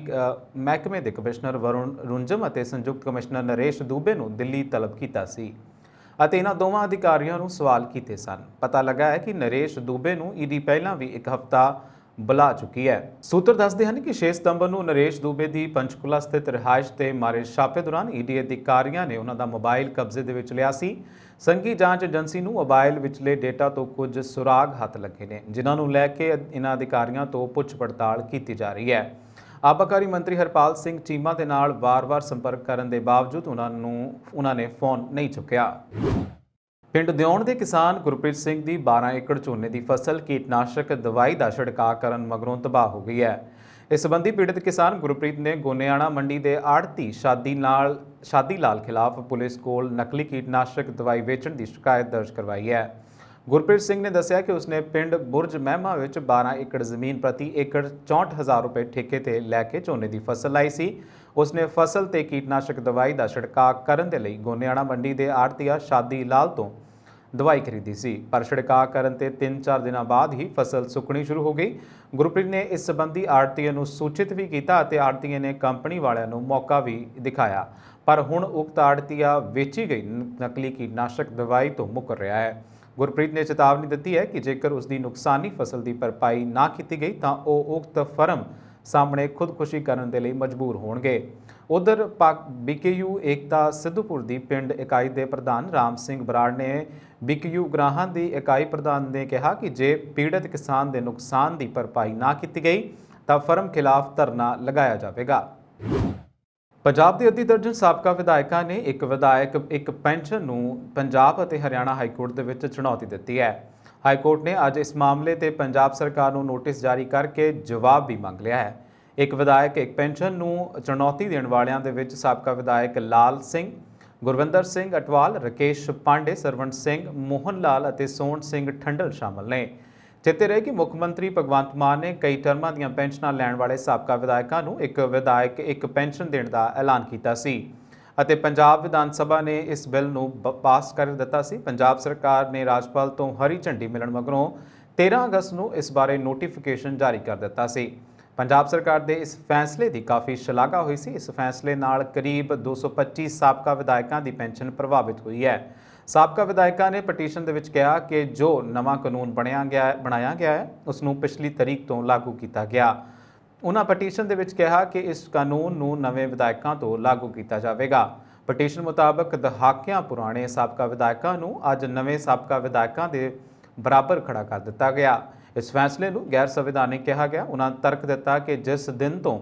ਮਹਿਕਮੇ ਦੇ ਕਮਿਸ਼ਨਰ ਵਰੁਣ ਰੁੰਜਮ ਅਤੇ ਸੰਯੁਕਤ ਕਮਿਸ਼ਨਰ ਨਰੇਸ਼ ਦੂਬੇ ਨੂੰ ਦਿੱਲੀ ਤਲਬ ਕੀਤਾ ਸੀ ਅਤੇ ਇਹਨਾਂ ਦੋਵਾਂ ਅਧਿਕਾਰੀਆਂ ਨੂੰ ਸਵਾਲ ਕੀਤੇ ਸਨ ਪਤਾ ਲੱਗਾ ਹੈ ਕਿ ਨਰੇਸ਼ ਦੂਬੇ ਨੂੰ ਈਡੀ ਪਹਿਲਾਂ ਵੀ ਇੱਕ ਹਫਤਾ ਬੁਲਾ ਚੁੱਕੀ ਹੈ ਸੂਤਰ ਦੱਸਦੇ ਹਨ ਕਿ 6 ਸਤੰਬਰ ਨੂੰ ਨਰੇਸ਼ ਦੂਬੇ ਦੀ ਪੰਚਕੁਲਾ ਸਥਿਤ ਰਿਹਾਇਸ਼ ਤੇ ਮਾਰੇ ਛਾਪੇ ਦੌਰਾਨ ਈਡੀ e ਅਧਿਕਾਰੀਆਂ ਨੇ ਉਹਨਾਂ ਦਾ ਮੋਬਾਈਲ ਕਬਜ਼ੇ ਦੇ ਵਿੱਚ ਲਿਆ ਸੀ ਸੰਘੀ ਜਾਂਚ ਏਜੰਸੀ ਨੂੰ ਮੋਬਾਈਲ ਵਿੱਚਲੇ ਡੇਟਾ ਤੋਂ ਕੁਝ ਸੁਰਾਗ ਹੱਥ ਲੱਗੇ ਨੇ ਜਿਨ੍ਹਾਂ ਨੂੰ ਲੈ ਕੇ ਇਹਨਾਂ ਅਧਿਕਾਰੀਆਂ ਤੋਂ ਪੁੱਛ ਪੜਤਾਲ ਕੀਤੀ ਜਾ ਰਹੀ ਹੈ ਆਬਕਾਰੀ ਮੰਤਰੀ ਹਰਪਾਲ ਸਿੰਘ ਚੀਮਾ ਦੇ ਨਾਲ ਵਾਰ-ਵਾਰ ਸੰਪਰਕ ਕਰਨ ਦੇ ਬਾਵਜੂਦ ਉਹਨਾਂ ਨੂੰ ਉਹਨਾਂ ਨੇ ਫੋਨ ਨਹੀਂ ਚੁੱਕਿਆ ਪਿੰਡ ਦਿਉਣ ਦੇ ਕਿਸਾਨ ਗੁਰਪ੍ਰੀਤ ਸਿੰਘ ਦੀ 12 ਏਕੜ ਝੋਨੇ ਦੀ ਫਸਲ ਕੀਟਨਾਸ਼ਕ ਦਵਾਈ ਦਾ ਛਿੜਕਾ ਕਰਨ ਮਗਰੋਂ ਤਬਾਹ ਹੋ ਗਈ ਹੈ ਇਸ ਸੰਬੰਧੀ ਪੀੜਤ ਕਿਸਾਨ ਗੁਰਪ੍ਰੀਤ ਨੇ ਗੋਨੇਆਣਾ ਮੰਡੀ ਦੇ ਆੜਤੀ ਸ਼ਾਦੀ ਨਾਲ ਸ਼ਾਦੀ ਲਾਲ ਖਿਲਾਫ ਪੁਲਿਸ ਕੋਲ ਨਕਲੀ ਕੀਟਨਾਸ਼ਕ ਦਵਾਈ ਵੇਚਣ ਦੀ ਸ਼ਿਕਾਇਤ ਦਰਜ ਕਰਵਾਈ ਹੈ ਗੁਰਪ੍ਰੀਤ ਸਿੰਘ ਨੇ ਦੱਸਿਆ ਕਿ ਉਸਨੇ ਪਿੰਡ ਬੁਰਜ ਮਹਿਮਾ ਵਿੱਚ 12 ਏਕੜ ਜ਼ਮੀਨ ਪ੍ਰਤੀ ਏਕੜ 64000 ਰੁਪਏ ਠੇਕੇ ਤੇ ਲੈ ਕੇ ਝੋਨੇ ਦੀ ਫਸਲ ਲਾਈ ਸੀ ਉਸਨੇ ਫਸਲ ਤੇ ਕੀਟਨਾਸ਼ਕ ਦਵਾਈ ਦਾ ਛਿੜਕਾਅ ਕਰਨ ਦੇ ਲਈ ਗੋਨਿਆਣਾ ਮੰਡੀ ਦੇ ਆੜਤੀਆ ਸ਼ਾਦੀ ਲਾਲ ਤੋਂ ਦਵਾਈ ਖਰੀਦੀ ਸੀ ਪਰ ਛਿੜਕਾਅ ਕਰਨ ਤੇ 3-4 ਦਿਨਾਂ ਬਾਅਦ ਹੀ ਫਸਲ ਸੁੱਕਣੀ ਸ਼ੁਰੂ ਹੋ ਗਈ ਗੁਰਪ੍ਰੀਤ ਨੇ ਇਸ ਸੰਬੰਧੀ ਆੜਤੀਆ ਨੂੰ ਸੂਚਿਤ ਵੀ ਕੀਤਾ ਅਤੇ ਆੜਤੀਆ ਨੇ ਕੰਪਨੀ ਵਾਲਿਆਂ ਨੂੰ ਮੌਕਾ ਵੀ ਦਿਖਾਇਆ ਪਰ ਹੁਣ ਉਕਤ ਆੜਤੀਆ ਵੇਚੀ ਗਈ ਨਕਲੀ ਕੀਟਨਾਸ਼ਕ ਦਵਾਈ ਤੋਂ ਮੁਕਰ ਰਿਹਾ ਹੈ ਗੁਰਪ੍ਰੀਤ ਨੇ ਚੇਤਾਵਨੀ ਦਿੱਤੀ ਹੈ ਕਿ ਜੇਕਰ ਉਸ ਦੀ ਨੁਕਸਾਨੀ ਫਸਲ ਦੀ ਭਰਪਾਈ ਨਾ ਕੀਤੀ ਗਈ ਤਾਂ ਉਹ ਉਕਤ ਫਰਮ ਸਾਹਮਣੇ ਖੁਦਕੁਸ਼ੀ ਕਰਨ ਦੇ ਲਈ ਮਜਬੂਰ ਹੋਣਗੇ ਉਧਰ ਪਾਕ ਬੀਕੇਯੂ ਏਕਤਾ ਸਿੱਧੂਪੁਰ ਦੀ ਪਿੰਡ ਇਕਾਈ ਦੇ ਪ੍ਰਧਾਨ ਰਾਮ ਸਿੰਘ ਬਰਾੜ ਨੇ ਬੀਕੇਯੂ ਗ੍ਰਾਹਾਂ ਦੀ ਇਕਾਈ ਪ੍ਰਧਾਨ ਨੇ ਕਿਹਾ ਕਿ ਜੇ ਪੀੜਤ ਕਿਸਾਨ ਦੇ ਨੁਕਸਾਨ ਦੀ ਭਰਪਾਈ ਨਾ ਕੀਤੀ ਗਈ ਤਾਂ ਫਰਮ ਖਿਲਾਫ ਧਰਨਾ ਲਗਾਇਆ ਜਾਵੇਗਾ ਪੰਜਾਬ ਦੇ ਅੱਧੀ ਦਰਜਨ ਸਾਬਕਾ ਵਿਧਾਇਕਾਂ ਨੇ ਇੱਕ ਵਿਧਾਇਕ ਇੱਕ ਪੈਨਸ਼ਨ ਨੂੰ ਪੰਜਾਬ ਅਤੇ ਹਰਿਆਣਾ ਹਾਈ ਕੋਰਟ ਦੇ ਵਿੱਚ ਚੁਣੌਤੀ ਦਿੱਤੀ ਹੈ ਹਾਈ ਕੋਰਟ ਨੇ ਅੱਜ ਇਸ ਮਾਮਲੇ ਤੇ ਪੰਜਾਬ ਸਰਕਾਰ ਨੂੰ ਨੋਟਿਸ ਜਾਰੀ ਕਰਕੇ ਜਵਾਬ ਵੀ ਮੰਗ ਲਿਆ ਹੈ ਇੱਕ ਵਿਧਾਇਕ ਇੱਕ ਪੈਨਸ਼ਨ ਨੂੰ ਚੁਣੌਤੀ ਦੇਣ ਵਾਲਿਆਂ ਦੇ ਵਿੱਚ ਸਾਬਕਾ ਵਿਧਾਇਕ ਲਾਲ ਸਿੰਘ ਗੁਰਵਿੰਦਰ ਸਿੰਘ ਅਟਵਾਲ ਰਕੇਸ਼ ਪਾਂਡੇ ਸਰਵਣ ਸਿੰਘ ਮੋਹਨ ਲਾਲ ਅਤੇ ਸੋਨ ਸਿੰਘ ਠੰਡਲ ਸ਼ਾਮਲ ਨੇ ਚੇਤੇ ਰਹੇ ਕਿ ਮੁੱਖ ਮੰਤਰੀ ਭਗਵੰਤ ਮਾਨ ਨੇ ਕਈ ਟਰਮਾਂ ਦੀਆਂ ਪੈਨਸ਼ਨਾਂ ਲੈਣ ਵਾਲੇ ਸਾਬਕਾ ਵਿਧਾਇਕਾਂ ਨੂੰ ਇੱਕ ਵਿਧਾਇਕ ਇੱਕ ਪੈਨਸ਼ਨ ਦੇਣ ਦਾ ਐਲਾਨ ਕੀਤਾ ਸੀ ਅਤੇ ਪੰਜਾਬ ਵਿਧਾਨ ਸਭਾ ਨੇ ਇਸ ਬਿੱਲ ਨੂੰ ਪਾਸ ਕਰ ਦਿੱਤਾ ਸੀ ਪੰਜਾਬ ਸਰਕਾਰ ਨੇ ਰਾਜਪਾਲ ਤੋਂ ਹਰੀ ਝੰਡੀ ਮਿਲਣ ਮਗਰੋਂ 13 ਅਗਸਤ ਨੂੰ ਇਸ ਬਾਰੇ ਨੋਟੀਫਿਕੇਸ਼ਨ ਜਾਰੀ ਕਰ ਦਿੱਤਾ ਸੀ ਪੰਜਾਬ ਸਰਕਾਰ ਦੇ ਇਸ ਫੈਸਲੇ ਦੀ ਕਾਫੀ ਸ਼ਲਾਘਾ ਹੋਈ ਸੀ ਇਸ ਫੈਸਲੇ ਨਾਲ ਕਰੀਬ 225 ਸਾਬਕਾ ਵਿਧਾਇਕਾਂ ਦੀ ਪੈਨਸ਼ਨ ਪ੍ਰਭਾਵਿਤ ਹੋਈ ਹੈ ਸਾਬਕਾ ਵਿਧਾਇਕਾਂ ਨੇ ਪਟੀਸ਼ਨ ਦੇ ਵਿੱਚ ਕਿਹਾ ਕਿ ਜੋ ਨਵਾਂ ਕਾਨੂੰਨ ਬਣਿਆ ਗਿਆ ਬਣਾਇਆ ਗਿਆ ਹੈ ਉਸ ਨੂੰ ਪਿਛਲੀ ਤਰੀਕ ਤੋਂ ਲਾਗੂ ਕੀਤਾ ਗਿਆ ਉਹਨਾਂ ਪਟੀਸ਼ਨ ਦੇ ਵਿੱਚ ਕਿਹਾ ਕਿ ਇਸ ਕਾਨੂੰਨ ਨੂੰ ਨਵੇਂ ਵਿਧਾਇਕਾਂ ਤੋਂ ਲਾਗੂ ਕੀਤਾ ਜਾਵੇਗਾ ਪਟੀਸ਼ਨ ਮੁਤਾਬਕ ਦਹਾਕਿਆਂ ਪੁਰਾਣੇ ਸਾਬਕਾ ਵਿਧਾਇਕਾਂ ਨੂੰ ਅੱਜ ਨਵੇਂ ਸਾਬਕਾ ਵਿਧਾਇਕਾਂ ਦੇ ਬਰਾਬਰ ਖੜਾ ਕਰ ਦਿੱਤਾ ਗਿਆ ਇਸ ਫੈਸਲੇ ਨੂੰ ਗੈਰ ਸੰਵਿਧਾਨਿਕ ਕਿਹਾ ਗਿਆ ਉਹਨਾਂ ਤਰਕ ਦਿੱਤਾ ਕਿ ਜਿਸ ਦਿਨ ਤੋਂ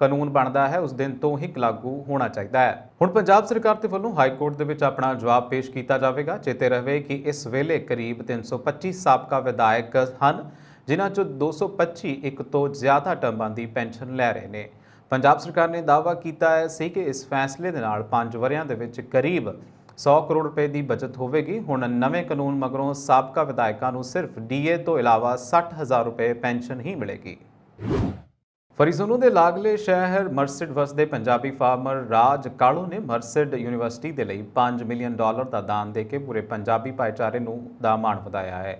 ਕਾਨੂੰਨ ਬਣਦਾ ਹੈ ਉਸ ਦਿਨ ਤੋਂ ਹੀ ਲਾਗੂ ਹੋਣਾ ਚਾਹੀਦਾ ਹੈ ਹੁਣ ਪੰਜਾਬ ਸਰਕਾਰ ਦੇ ਵੱਲੋਂ ਹਾਈ ਕੋਰਟ ਦੇ ਵਿੱਚ ਆਪਣਾ ਜਵਾਬ ਪੇਸ਼ ਕੀਤਾ ਜਾਵੇਗਾ ਚੇਤੇ ਰਹੇ ਕਿ ਇਸ ਵੇਲੇ ਕਰੀਬ 325 ਸਾਬਕਾ ਵਿਧਾਇਕ ਹਨ ਜਿਨ੍ਹਾਂ ਚੋਂ 225 ਇੱਕ ਤੋਂ ਜ਼ਿਆਦਾ ਟਰਮਾਂ ਦੀ ਪੈਨਸ਼ਨ ਲੈ ਰਹੇ ਨੇ ਪੰਜਾਬ ਸਰਕਾਰ ਨੇ ਦਾਅਵਾ ਕੀਤਾ ਹੈ ਸੀ ਕਿ ਇਸ ਫੈਸਲੇ ਦੇ ਨਾਲ 5 ਵਰਿਆਂ ਦੇ ਵਿੱਚ ਕਰੀਬ 100 ਕਰੋੜ ਰੁਪਏ ਦੀ ਬਚਤ ਹੋਵੇਗੀ ਹੁਣ ਨਵੇਂ ਕਾਨੂੰਨ ਮਗਰੋਂ ਸਾਬਕਾ ਵਿਧਾਇਕਾਂ ਨੂੰ ਸਿਰਫ ਡੀਏ ਤੋਂ ਇਲਾਵਾ 60000 ਰੁਪਏ ਪੈਨਸ਼ਨ ਹੀ ਮਿਲੇਗੀ ਫਰੀਜ਼ੋਨੂ ਦੇ ਲਾਗਲੇ ਸ਼ਹਿਰ ਮਰਸਿਡ ਵਸਦੇ ਪੰਜਾਬੀ ਫਾਰਮਰ ਰਾਜ ਕਾਲੂ ਨੇ ਮਰਸਿਡ ਯੂਨੀਵਰਸਿਟੀ ਦੇ ਲਈ 5 ਮਿਲੀਅਨ ਡਾਲਰ ਦਾ ਦਾਨ ਦੇ ਕੇ ਪੂਰੇ ਪੰਜਾਬੀ ਭਾਈਚਾਰੇ ਨੂੰ ਦਾ ਮਾਣ ਵਧਾਇਆ ਹੈ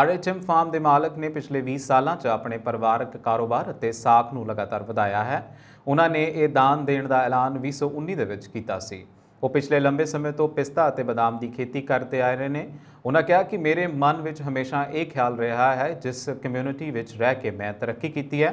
ਆਰਐਚਐਮ ਫਾਰਮ ਦੇ ਮਾਲਕ ਨੇ ਪਿਛਲੇ 20 ਸਾਲਾਂ 'ਚ ਆਪਣੇ ਪਰਿਵਾਰਕ ਕਾਰੋਬਾਰ ਅਤੇ ਸਾਖ ਨੂੰ ਲਗਾਤਾਰ ਵਧਾਇਆ ਹੈ ਉਹਨਾਂ ਨੇ ਇਹ ਦਾਨ ਦੇਣ ਦਾ ਐਲਾਨ 2019 ਦੇ ਵਿੱਚ ਕੀਤਾ ਸੀ ਉਹ ਪਿਛਲੇ ਲੰਬੇ ਸਮੇਂ ਤੋਂ ਪਿਸਤਾ ਅਤੇ ਬਦਾਮ ਦੀ ਖੇਤੀ ਕਰਦੇ ਆ ਰਹੇ ਨੇ ਉਹਨਾਂ ਕਿਹਾ ਕਿ ਮੇਰੇ ਮਨ ਵਿੱਚ ਹਮੇਸ਼ਾ ਇਹ ਖਿਆਲ ਰਿਹਾ ਹੈ ਜਿਸ ਕਮਿਊਨਿਟੀ ਵਿੱਚ ਰਹਿ ਕੇ ਮੈਂ ਤਰੱਕੀ ਕੀਤੀ ਹੈ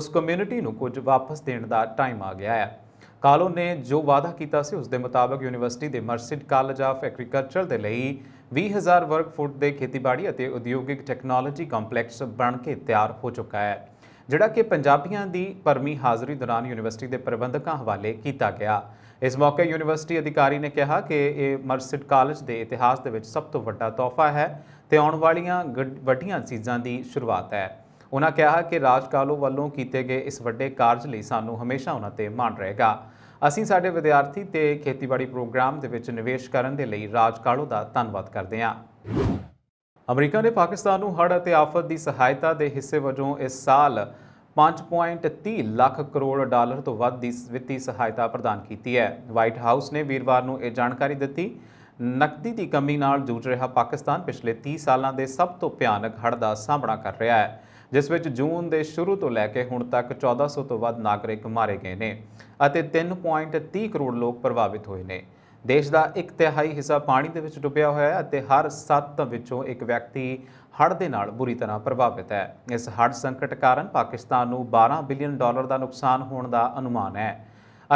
ਉਸ ਕਮਿਊਨਿਟੀ ਨੂੰ ਕੁਝ ਵਾਪਸ ਦੇਣ ਦਾ ਟਾਈਮ ਆ ਗਿਆ ਹੈ ਕਾਲੋ ਨੇ ਜੋ ਵਾਅਦਾ ਕੀਤਾ ਸੀ ਉਸ ਦੇ ਮੁਤਾਬਕ ਯੂਨੀਵਰਸਿਟੀ ਦੇ ਮਰਸਿਡ ਕਾਲਜ ਆਫ ਐਗਰੀਕਲਚਰ ਦੇ ਲਈ 20000 ਵਰਗ ਫੁੱਟ ਦੇ ਖੇਤੀਬਾੜੀ ਅਤੇ ਉਦਯੋਗਿਕ ਟੈਕਨੋਲੋਜੀ ਕੰਪਲੈਕਸ ਬਣ ਕੇ ਤਿਆਰ ਹੋ ਚੁੱਕਾ ਹੈ ਜਿਹੜਾ ਕਿ ਪੰਜਾਬੀਆਂ ਦੀ ਪਰਮੀ ਹਾਜ਼ਰੀ ਦੌਰਾਨ ਯੂਨੀਵਰਸਿਟੀ ਦੇ ਪ੍ਰਬੰਧਕਾਂ ਹਵਾਲੇ ਕੀਤਾ ਗਿਆ ਇਸ ਮੌਕੇ ਯੂਨੀਵਰਸਿਟੀ ਅਧਿਕਾਰੀ ਨੇ ਕਿਹਾ ਕਿ ਇਹ ਮਰਸਿਡ ਕਾਲਜ ਦੇ ਇਤਿਹਾਸ ਦੇ ਵਿੱਚ ਸਭ ਤੋਂ ਵੱਡਾ ਤੋਹਫਾ ਹੈ ਤੇ ਆਉਣ ਵਾਲੀਆਂ ਵੱਡੀਆਂ ਚੀਜ਼ਾਂ ਦੀ ਸ਼ੁਰੂਆਤ ਹੈ ਉਹਨਾਂ ਕਿਹਾ ਕਿ ਰਾਜ ਕਾਲੋ ਵੱਲੋਂ ਕੀਤੇ ਗਏ ਇਸ ਵੱਡੇ ਕਾਰਜ ਲਈ ਸਾਨੂੰ ਹਮੇਸ਼ਾ ਉਹਨਾਂ ਤੇ ਮਾਣ ਰਹੇਗਾ ਅਸੀਂ ਸਾਡੇ ਵਿਦਿਆਰਥੀ ਤੇ ਖੇਤੀਬਾੜੀ ਪ੍ਰੋਗਰਾਮ ਦੇ ਵਿੱਚ ਨਿਵੇਸ਼ ਕਰਨ ਦੇ ਲਈ ਰਾਜ ਕਾਲੋ ਦਾ ਧੰਨਵਾਦ ਕਰਦੇ ਹਾਂ ਅਮਰੀਕਾ ਨੇ ਪਾਕਿਸਤਾਨ ਨੂੰ ਹੜ੍ਹ ਅਤੇ ਆਫਤ ਦੀ ਸਹਾਇਤਾ ਦੇ ਹਿੱਸੇ ਵਜੋਂ ਇਸ ਸਾਲ 5.30 ਲੱਖ ਕਰੋੜ ਡਾਲਰ ਤੋਂ ਵੱਧ ਦੀ ਵਿੱਤੀ ਸਹਾਇਤਾ ਪ੍ਰਦਾਨ ਕੀਤੀ ਹੈ ਵਾਈਟ ਹਾਊਸ ਨੇ ਵੀਰਵਾਰ ਨੂੰ ਇਹ ਜਾਣਕਾਰੀ ਦਿੱਤੀ ਨਕਦੀ ਦੀ ਕਮੀ ਨਾਲ ਜੂਝ ਰਿਹਾ ਪਾਕਿਸਤਾਨ ਪਿਛਲੇ 30 ਸਾਲਾਂ ਦੇ ਸਭ ਤੋਂ ਭਿਆਨਕ ਹੜ੍ਹ ਦਾ ਸਾਹਮਣਾ ਕਰ ਰਿਹਾ ਹੈ ਜਿਸ ਵਿੱਚ ਜੂਨ ਦੇ ਸ਼ੁਰੂ ਤੋਂ ਲੈ ਕੇ ਹੁਣ ਤੱਕ 1400 ਤੋਂ ਵੱਧ ਨਾਗਰਿਕ ਮਾਰੇ ਗਏ ਨੇ ਅਤੇ 3.30 ਕਰੋੜ ਲੋਕ ਪ੍ਰਭਾਵਿਤ ਹੋਏ ਨੇ ਦੇਸ਼ ਦਾ ਇੱਕ ਤਿਹਾਈ ਹਿੱਸਾ ਪਾਣੀ ਦੇ ਵਿੱਚ ਡੁੱਬਿਆ ਹੋਇਆ ਹੈ ਅਤੇ ਹਰ 7 ਵਿੱਚੋਂ ਇੱਕ ਵਿਅਕਤੀ ਹੜ੍ਹ ਦੇ ਨਾਲ ਬੁਰੀ ਤਰ੍ਹਾਂ ਪ੍ਰਭਾਵਿਤ ਹੈ ਇਸ ਹੜ੍ਹ ਸੰਕਟ ਕਾਰਨ ਪਾਕਿਸਤਾਨ ਨੂੰ 12 ਬਿਲੀਅਨ ਡਾਲਰ ਦਾ ਨੁਕਸਾਨ ਹੋਣ ਦਾ ਅਨੁਮਾਨ ਹੈ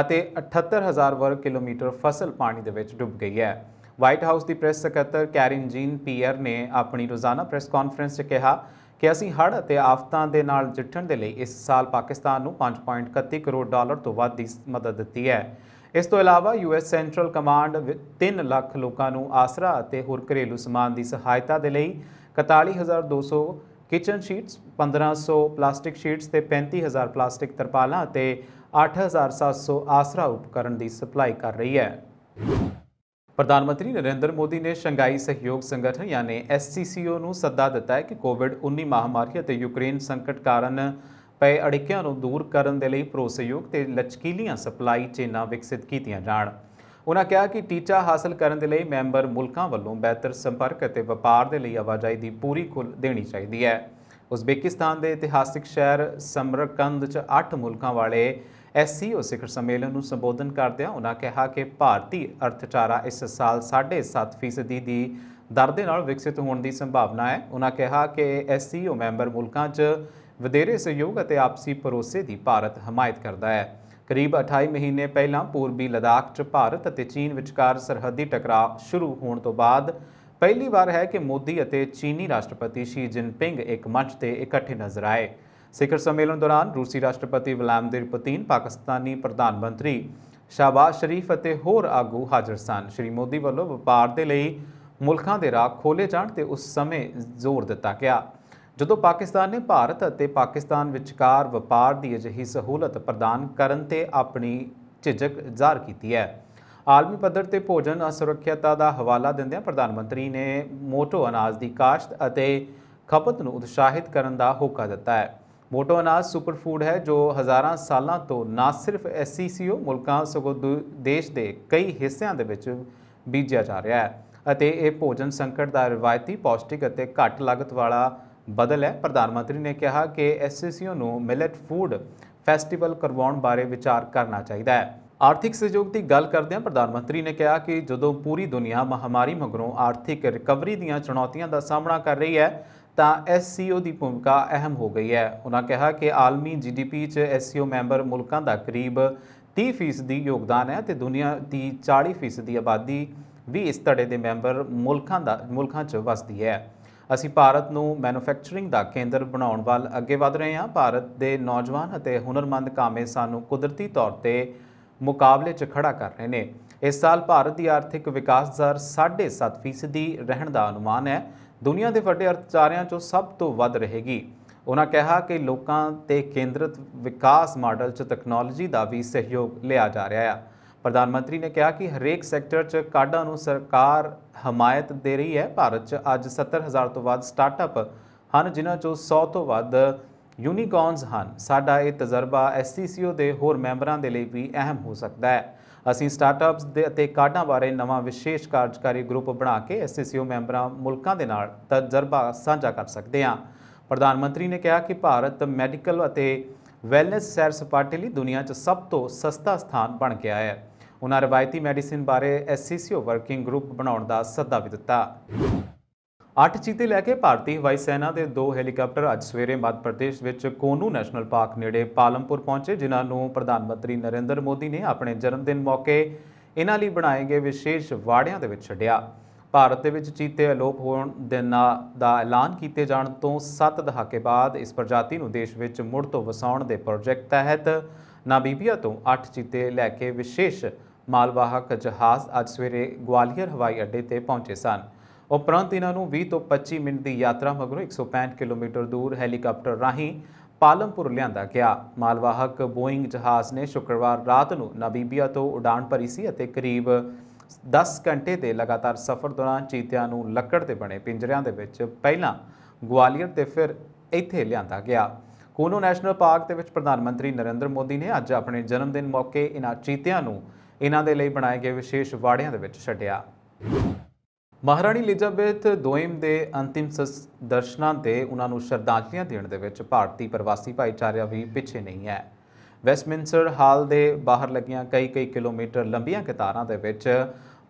ਅਤੇ 78000 ਵਰਗ ਕਿਲੋਮੀਟਰ ਫਸਲ ਪਾਣੀ ਦੇ ਵਿੱਚ ਡੁੱਬ ਗਈ ਹੈ ਵਾਈਟ ਹਾਊਸ ਦੀ ਪ੍ਰੈਸ ਸਕੱਤਰ ਕੈਰਿਨ ਜੀਨ ਪੀਅਰ ਨੇ ਆਪਣੀ ਰੋਜ਼ਾਨਾ ਪ੍ਰੈਸ ਕਾਨਫਰੰਸ 'ਚ ਕਿਹਾ ਕਿ ਅਸੀਂ ਹੜ੍ਹ ਅਤੇ ਆਫਤਾਂ ਦੇ ਨਾਲ ਜਿੱਠਣ ਦੇ ਲਈ ਇਸ ਸਾਲ ਪਾਕਿਸਤਾਨ ਨੂੰ 5.31 ਕਰੋੜ ਡਾਲਰ ਤੋਂ ਵੱਧ ਦੀ ਮਦਦ ਦਿੱਤੀ ਹੈ ਇਸ ਤੋਂ ਇਲਾਵਾ ਯੂਐਸ ਸੈਂਟਰਲ ਕਮਾਂਡ 3 ਲੱਖ ਲੋਕਾਂ ਨੂੰ ਆਸਰਾ ਅਤੇ ਹੋਰ ਘਰੇਲੂ ਸਮਾਨ ਦੀ ਸਹਾਇਤਾ ਦੇ ਲਈ 41200 ਕਿਚਨ ਸ਼ੀਟਸ 1500 ਪਲਾਸਟਿਕ ਸ਼ੀਟਸ ਤੇ 35000 ਪਲਾਸਟਿਕ ਤਰਪਾਲਾਂ ਅਤੇ 8700 ਆਸਰਾ ਉਪਕਰਨ ਦੀ ਸਪਲਾਈ ਕਰ ਰਹੀ ਹੈ ਪ੍ਰਧਾਨ ਮੰਤਰੀ ਨਰਿੰਦਰ ਮੋਦੀ ਨੇ ਸ਼ੰਘਾਈ ਸਹਿਯੋਗ ਸੰਗਠਨ ਯਾਨੀ SCCO ਨੂੰ ਸੱਦਾ ਦਿੱਤਾ ਹੈ ਕਿ ਕੋਵਿਡ-19 ਮਹਾਮਾਰੀ ਅਤੇ ਯੂਕਰੇਨ ਸੰਕਟ ਕਾਰਨ ਪਏ ਅੜਿੱਕਿਆਂ ਨੂੰ ਦੂਰ ਕਰਨ ਦੇ ਲਈ ਭਰੋਸੇਯੋਗ ਤੇ ਲਚਕੀਲੀਆਂ ਸਪਲਾਈ ਚੇਨਾਂ ਵਿਕਸਿਤ ਕੀਤੀਆਂ ਜਾਣ ਉਹਨਾਂ ਕਿਹਾ ਕਿ ਟੀਚਾ ਹਾਸਲ ਕਰਨ ਦੇ ਲਈ ਮੈਂਬਰ ਮੁਲਕਾਂ ਵੱਲੋਂ ਬਿਹਤਰ ਸੰਪਰਕ ਅਤੇ ਵਪਾਰ ਦੇ ਲਈ ਆਵਾਜਾਈ ਦੀ ਪੂਰੀ ਖੁੱਲ ਦੇਣੀ ਚਾਹੀਦੀ ਹੈ ਉਜ਼ਬੇਕਿਸਤਾਨ ਦੇ ਇਤਿਹਾਸਿਕ ਸ਼ਹਿਰ ਸਮਰਕੰਦ 'ਚ 8 ਮੁਲਕਾਂ ਵਾਲੇ ਐਸਸੀਓ ਸਿਖਰ ਸੰਮੇਲਨ ਨੂੰ ਸੰਬੋਧਨ ਕਰਦਿਆਂ ਉਹਨਾਂ ਕਿਹਾ ਕਿ ਭਾਰਤੀ ਅਰਥਚਾਰਾ ਇਸ ਸਾਲ 7.5% ਦੀ ਦਰ ਦੇ ਨਾਲ ਵਿਕਸਿਤ ਹੋਣ ਦੀ ਸੰਭਾਵਨਾ ਹੈ ਉਹਨਾਂ ਕਿਹਾ ਕਿ ਐਸਸੀਓ ਮੈਂਬਰ ਮੁਲਕਾਂ 'ਚ ਵਧੇਰੇ ਸਹਿਯੋਗ ਅਤੇ ਆਪਸੀ ਭਰੋਸੇ ਦੀ ਭਾਰਤ ਹਮਾਇਤ ਕਰਦਾ ਹੈ ਕਰੀਬ 28 ਮਹੀਨੇ ਪਹਿਲਾਂ ਪੂਰਬੀ ਲਦਾਖ 'ਚ ਭਾਰਤ ਅਤੇ ਚੀਨ ਵਿਚਕਾਰ ਸਰਹੱਦੀ ਟਕਰਾਅ ਸ਼ੁਰੂ ਹੋਣ ਤੋਂ ਬਾਅਦ ਪਹਿਲੀ ਵਾਰ ਹੈ ਕਿ ਮੋਦੀ ਅਤੇ ਚੀਨੀ ਰਾਸ਼ਟਰਪਤੀ ਸ਼ੀ ਜਿਨਪਿੰਗ ਇੱਕ ਮੰਚ ਤੇ ਇਕੱਠੇ ਨਜ਼ਰ ਆਏ ਸਿਖਰ ਸੰਮੇਲਨ ਦੌਰਾਨ ਰੂਸੀ ਰਾਸ਼ਟਰਪਤੀ ਵਲਾਦੀਮਿਰ ਪੁਤਿਨ ਪਾਕਿਸਤਾਨੀ ਪ੍ਰਧਾਨ ਮੰਤਰੀ ਸ਼ਾਹਬਾਜ਼ ਸ਼ਰੀਫ ਅਤੇ ਹੋਰ ਆਗੂ ਹਾਜ਼ਰ ਸਨ ਸ਼੍ਰੀ ਮੋਦੀ ਵੱਲੋਂ ਵਪਾਰ ਦੇ ਲਈ ਮੁਲਕਾਂ ਦੇ ਰਾਹ ਖੋਲੇ ਜਾਣ ਤੇ ਉਸ ਸਮੇਂ ਜ਼ੋਰ ਦਿੱਤਾ ਗਿਆ ਜਦੋਂ ਪਾਕਿਸਤਾਨ ਨੇ ਭਾਰਤ ਅਤੇ ਪਾਕਿਸਤਾਨ ਵਿਚਕਾਰ ਵਪਾਰ ਦੀ ਅਜਿਹੀ ਸਹੂਲਤ ਪ੍ਰਦਾਨ ਕਰਨ ਤੇ ਆਪਣੀ ਝਿਜਕ ਜ਼ਾਹਰ ਕੀਤੀ ਹੈ ਆਲਮੀ ਪੱਧਰ ਤੇ ਭੋਜਨ ਅਸੁਰੱਖਿਅਤਾ ਦਾ ਹਵਾਲਾ ਦਿੰਦਿਆਂ ਪ੍ਰਧਾਨ ਮੰਤਰੀ ਨੇ ਮੋਟੋ ਅਨਾਜ ਦੀ ਕਾਸ਼ਤ ਅਤੇ ਖਪਤ ਨੂੰ ਉਤਸ਼ਾਹਿਤ ਕਰਨ ਦਾ ਹੋਕਾ ਦਿੱਤਾ ਹੈ ਮੋਟੋ ਅਨਾਜ ਸੁਪਰ ਫੂਡ ਹੈ ਜੋ ਹਜ਼ਾਰਾਂ ਸਾਲਾਂ ਤੋਂ ਨਾ ਸਿਰਫ ਐਸਸੀਸੀਓ ਮੁਲਕਾਂ ਸਗੋਂ ਦੇਸ਼ ਦੇ ਕਈ ਹਿੱਸਿਆਂ ਦੇ ਵਿੱਚ ਬੀਜਿਆ ਜਾ ਰਿਹਾ ਹੈ ਅਤੇ ਇਹ ਭੋਜਨ ਸੰਕਟ ਦਾ ਰਵਾਇਤੀ ਪੌਸ਼ਟਿਕ ਅਤੇ ਘੱਟ ਲਾਗਤ ਵਾਲਾ ਬਦਲ ਹੈ ਪ੍ਰਧਾਨ ਮੰਤਰੀ ਨੇ ਕਿਹਾ ਕਿ ਐਸਸੀਸੀਓ ਨੂੰ ਮਿਲਟ ਫੂਡ ਫੈਸਟੀਵਲ ਕਰਵਾਉਣ ਬਾਰੇ ਵਿਚਾਰ ਕਰਨਾ ਚਾਹੀਦਾ ਹੈ ਆਰਥਿਕ ਸਹਿਯੋਗ ਦੀ ਗੱਲ ਕਰਦੇ ਕਰਦਿਆਂ ਪ੍ਰਧਾਨ ਮੰਤਰੀ ਨੇ ਕਿਹਾ ਕਿ ਜਦੋਂ ਪੂਰੀ ਦੁਨੀਆ ਮਹਾਮਾਰੀ ਮਗਰੋਂ ਆਰਥਿਕ ਰਿਕਵਰੀ ਦੀਆਂ ਚੁਣੌਤੀਆਂ ਦਾ ਸਾਹਮਣਾ ਕਰ ਰਹੀ ਹੈ ਤਾਂ ਐਸਸੀਓ ਦੀ ਭੂਮਿਕਾ ਅਹਿਮ ਹੋ ਗਈ ਹੈ ਉਹਨਾਂ ਕਿਹਾ ਕਿ ਆਲਮੀ ਜੀਡੀਪੀ 'ਚ ਐਸਸੀਓ ਮੈਂਬਰ ਮੁਲਕਾਂ ਦਾ ਕਰੀਬ 30% ਦੀ ਯੋਗਦਾਨ ਹੈ ਤੇ ਦੁਨੀਆ ਦੀ 40% ਦੀ ਆਬਾਦੀ ਵੀ ਇਸ ਧੜੇ ਦੇ ਮੈਂਬਰ ਮੁਲਕਾਂ ਦਾ ਮੁਲਕਾਂ 'ਚ ਵਸਦੀ ਹੈ ਅਸੀਂ ਭਾਰਤ ਨੂੰ ਮੈਨੂਫੈਕਚਰਿੰਗ ਦਾ ਕੇਂਦਰ ਬਣਾਉਣ ਵੱਲ ਅੱਗੇ ਵਧ ਰਹੇ ਹਾਂ ਭਾਰਤ ਦੇ ਨੌਜਵਾਨ ਅਤੇ ਹੁਨਰਮੰਦ ਕਾਮੇ ਸਾਨੂੰ ਕੁਦਰਤੀ ਤੌਰ ਤੇ ਮੁਕਾਬਲੇ 'ਚ ਖੜਾ ਕਰ ਰਹੇ ਨੇ ਇਸ ਸਾਲ ਭਾਰਤ ਦੀ ਆਰਥਿਕ ਵਿਕਾਸ ਦਰ 7.5% ਦੀ ਰਹਿਣ ਦਾ ਅਨੁਮਾਨ ਹੈ ਦੁਨੀਆ ਦੇ ਵੱਡੇ ਅਰਥਚਾਰਿਆਂ 'ਚੋਂ ਸਭ ਤੋਂ ਵੱਧ ਰਹੇਗੀ ਉਹਨਾਂ ਕਿਹਾ ਕਿ ਲੋਕਾਂ ਤੇ ਕੇਂਦਰਿਤ ਵਿਕਾਸ ਮਾਡਲ 'ਚ ਟੈਕਨੋਲੋਜੀ ਦਾ ਵੀ ਸਹਿਯੋਗ ਲਿਆ ਜਾ ਰਿਹਾ ਹੈ ਪ੍ਰਧਾਨ ਮੰਤਰੀ ਨੇ ਕਿਹਾ ਕਿ ਹਰੇਕ ਸੈਕਟਰ 'ਚ ਕਾਢਾਂ ਨੂੰ ਸਰਕਾਰ ਹਮਾਇਤ ਦੇ ਰਹੀ ਹੈ ਭਾਰਤ 'ਚ ਅੱਜ 70000 ਤੋਂ ਵੱਧ ਸਟਾਰਟਅਪ ਹਨ ਜਿਨ੍ਹਾਂ 'ਚੋਂ 100 ਤੋਂ ਵੱਧ ਯੂਨੀਕੌਰਨਸ ਹਨ ਸਾਡਾ ਇਹ ਤਜਰਬਾ ਐਸਸੀਸੀਓ ਦੇ ਹੋਰ ਮੈਂਬਰਾਂ ਦੇ ਲਈ ਵੀ ਅਹਿਮ ਹੋ ਸਕਦਾ ਹੈ ਅਸੀਂ ਸਟਾਰਟਅਪਸ ਦੇ ਅਤੇ ਕਾਢਾਂ ਬਾਰੇ ਨਵਾਂ ਵਿਸ਼ੇਸ਼ ਕਾਰਜਕਾਰੀ ਗਰੁੱਪ ਬਣਾ ਕੇ ਐਸਸੀਸੀਓ ਮੈਂਬਰਾਂ ਮੁਲਕਾਂ ਦੇ ਨਾਲ ਤਜਰਬਾ ਸਾਂਝਾ ਕਰ ਸਕਦੇ ਹਾਂ ਪ੍ਰਧਾਨ ਮੰਤਰੀ ਨੇ ਕਿਹਾ ਕਿ ਭਾਰਤ ਮੈਡੀਕਲ ਅਤੇ ਵੈਲਨੈਸ ਸੈਰ ਸਪਾਟੇ ਲਈ ਦੁਨੀਆ 'ਚ ਸਭ ਤੋਂ ਸਸਤਾ ਸਥਾਨ ਬਣ ਗਿਆ ਹੈ ਉਹਨਾਂ ਰਵਾਇਤੀ ਮੈਡੀਸਿਨ ਬਾਰੇ ਐਸਸੀਸੀਓ ਵਰਕਿੰਗ ਗਰੁੱਪ ਬਣਾਉਣ ਦਾ ਸੱਦਾ ਵੀ ਦਿੱਤਾ 8 ਚੀਤੇ ਲੈ ਕੇ ਭਾਰਤੀ ਹਵਾਈ ਸੈਨਾ ਦੇ ਦੋ ਹੈਲੀਕਾਪਟਰ ਅੱਜ ਸਵੇਰੇ ਮੱਧ ਪ੍ਰਦੇਸ਼ ਵਿੱਚ ਕੋਨੂ ਨੈਸ਼ਨਲ ਪਾਰਕ ਨੇੜੇ ਪਾਲਮਪੁਰ ਪਹੁੰਚੇ ਜਿਨ੍ਹਾਂ ਨੂੰ ਪ੍ਰਧਾਨ ਮੰਤਰੀ ਨਰਿੰਦਰ ਮੋਦੀ ਨੇ ਆਪਣੇ ਜਨਮ ਦਿਨ ਮੌਕੇ ਇਹਨਾਂ ਲਈ ਬਣਾਏ ਗਏ ਵਿਸ਼ੇਸ਼ ਵਾੜਿਆਂ ਦੇ ਵਿੱਚ ਛੱਡਿਆ ਭਾਰਤ ਦੇ ਵਿੱਚ ਚੀਤੇ ਅਲੋਪ ਹੋਣ ਦੇ ਦਾ ਐਲਾਨ ਕੀਤੇ ਜਾਣ ਤੋਂ 7 ਦਹਾਕੇ ਬਾਅਦ ਇਸ ਪ੍ਰਜਾਤੀ ਨੂੰ ਦੇਸ਼ ਵਿੱਚ ਮੁੜ ਤੋਂ ਵਸਾਉਣ ਦੇ ਪ੍ਰੋਜੈਕਟ ਤਹਿਤ ਨਾਬੀਬੀਆ ਤੋਂ 8 ਚੀਤੇ ਲੈ ਕੇ ਵਿਸ਼ੇਸ਼ ਮਾਲਵਾਹਕ ਜਹਾਜ਼ ਅੱਜ ਸਵੇਰੇ ਗਵਾਲੀਅਰ ਹਵਾਈ ਅੱਡੇ ਤੇ ਪਹੁੰਚੇ ਸਨ ਉਪਰੰਤ ਇਹਨਾਂ ਨੂੰ 20 ਤੋਂ 25 ਮਿੰਟ ਦੀ ਯਾਤਰਾ ਮਗਰੋਂ 165 ਕਿਲੋਮੀਟਰ ਦੂਰ ਹੈਲੀਕਾਪਟਰ ਰਾਹੀਂ ਪਾਲਮਪੁਰ ਲਿਆਂਦਾ ਗਿਆ ਮਾਲਵਾਹਕ ਬੋਇੰਗ ਜਹਾਜ਼ ਨੇ ਸ਼ੁੱਕਰਵਾਰ ਰਾਤ ਨੂੰ ਨਬੀਬੀਆ ਤੋਂ ਉਡਾਨ ਭਰੀ ਸੀ ਅਤੇ ਕਰੀਬ 10 ਘੰਟੇ ਦੇ ਲਗਾਤਾਰ ਸਫ਼ਰ ਦੌਰਾਨ ਚੀਤਿਆਂ ਨੂੰ ਲੱਕੜ ਦੇ ਬਣੇ ਪਿੰਜਰਿਆਂ ਦੇ ਵਿੱਚ ਪਹਿਲਾਂ ਗਵਾਲੀਅਰ ਤੇ ਫਿਰ ਇੱਥੇ ਲਿਆਂਦਾ ਗਿਆ ਕੋਨੋ ਨੈਸ਼ਨਲ ਪਾਰਕ ਦੇ ਵਿੱਚ ਪ੍ਰਧਾਨ ਮੰਤਰੀ ਨਰਿੰਦਰ ਮੋਦੀ ਨੇ ਅੱਜ ਆਪਣੇ ਜਨਮ ਦਿਨ ਮੌਕੇ ਇਹਨਾਂ ਚੀਤਿਆਂ ਨੂੰ ਇਹਨਾਂ ਦੇ ਲਈ ਬਣਾਏ ਗਏ ਵਿਸ਼ੇਸ਼ ਵਾੜਿਆਂ ਦੇ ਵਿੱਚ ਛੱਡਿਆ ਮਹਾਰਾਣੀ ਲਿਜ਼ਾਬੈਥ ਦੋਇਮ ਦੇ ਅੰਤਿਮ ਦਰਸ਼ਨਾਂ ਤੇ ਉਹਨਾਂ ਨੂੰ ਸ਼ਰਧਾਂਜਲੀਆਂ ਦੇਣ ਦੇ ਵਿੱਚ ਭਾਰਤੀ ਪ੍ਰਵਾਸੀ ਭਾਈਚਾਰਾ ਵੀ ਪਿੱਛੇ ਨਹੀਂ ਹੈ ਵੈਸਟਮਿੰਸਟਰ ਹਾਲ ਦੇ ਬਾਹਰ ਲੱਗੀਆਂ ਕਈ ਕਈ ਕਿਲੋਮੀਟਰ ਲੰਬੀਆਂ ਕਤਾਰਾਂ ਦੇ ਵਿੱਚ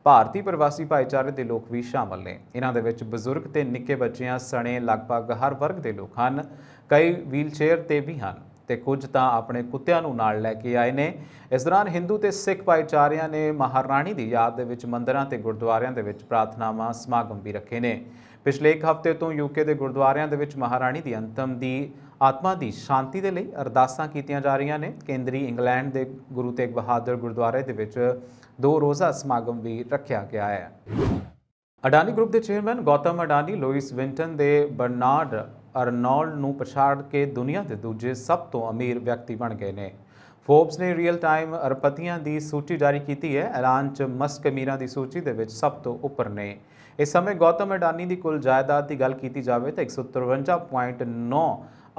ਭਾਰਤੀ ਪ੍ਰਵਾਸੀ ਭਾਈਚਾਰੇ ਦੇ ਲੋਕ ਵੀ ਸ਼ਾਮਲ ਨੇ ਇਹਨਾਂ ਦੇ ਵਿੱਚ ਬਜ਼ੁਰਗ ਤੇ ਨਿੱਕੇ ਬੱਚਿਆਂ ਸਣੇ ਲਗਭਗ ਹਰ ਵਰਗ ਦੇ ਲੋਕ ਹਨ ਕਈ ਵੀਲਚੇਅਰ ਤੇ ਵੀ ਹਨ ਤੇ ਕੁਝ ਤਾਂ ਆਪਣੇ ਕੁੱਤਿਆਂ ਨੂੰ ਨਾਲ ਲੈ ਕੇ ਆਏ ਨੇ ਇਸ ਦੌਰਾਨ ਹਿੰਦੂ ਤੇ ਸਿੱਖ ਭਾਈਚਾਰਿਆਂ ਨੇ ਮਹਾਰਾਣੀ ਦੀ ਯਾਦ ਦੇ ਵਿੱਚ ਮੰਦਰਾਂ ਤੇ ਗੁਰਦੁਆਰਿਆਂ ਦੇ ਵਿੱਚ ਪ੍ਰਾਰਥਨਾਵਾਂ ਸਮਾਗਮ ਵੀ ਰੱਖੇ ਨੇ ਪਿਛਲੇ ਇੱਕ ਹਫ਼ਤੇ ਤੋਂ ਯੂਕੇ ਦੇ ਗੁਰਦੁਆਰਿਆਂ ਦੇ ਵਿੱਚ ਮਹਾਰਾਣੀ ਦੀ ਅੰਤਮ ਦੀ ਆਤਮਾ ਦੀ ਸ਼ਾਂਤੀ ਦੇ ਲਈ ਅਰਦਾਸਾਂ ਕੀਤੀਆਂ ਜਾ ਰਹੀਆਂ ਨੇ ਕੇਂਦਰੀ ਇੰਗਲੈਂਡ ਦੇ ਗੁਰੂ ਤੇਗ ਬਹਾਦਰ ਗੁਰਦੁਆਰੇ ਦੇ ਵਿੱਚ ਦੋ ਰੋਜ਼ਾ ਸਮਾਗਮ ਵੀ ਰੱਖਿਆ ਗਿਆ ਹੈ ਅਡਾਨੀ ਗਰੁੱਪ ਦੇ chairman Gautam Adani Louis Vuitton ਦੇ ਬਰਨਾਰਡ ਅਰਨੋਲਡ ਨੂੰ ਪਛਾੜ ਕੇ ਦੁਨੀਆ ਦੇ ਦੂਜੇ ਸਭ ਤੋਂ ਅਮੀਰ ਵਿਅਕਤੀ ਬਣ ਗਏ ਨੇ ਫੋਰਬਸ ਨੇ ਰੀਅਲ ਟਾਈਮ ਅਰਪਤੀਆਂ ਦੀ ਸੂਚੀ ਜਾਰੀ ਕੀਤੀ ਹੈ ਐਲਾਨ 'ਚ ਮਸਕ ਅਮੀਰਾਂ ਦੀ ਸੂਚੀ ਦੇ ਵਿੱਚ ਸਭ ਤੋਂ ਉੱਪਰ ਨੇ ਇਸ ਸਮੇਂ ਗੌਤਮ ਅਡਾਨੀ ਦੀ ਕੁੱਲ ਜਾਇਦਾਦ ਦੀ ਗੱਲ ਕੀਤੀ ਜਾਵੇ ਤਾਂ 153.9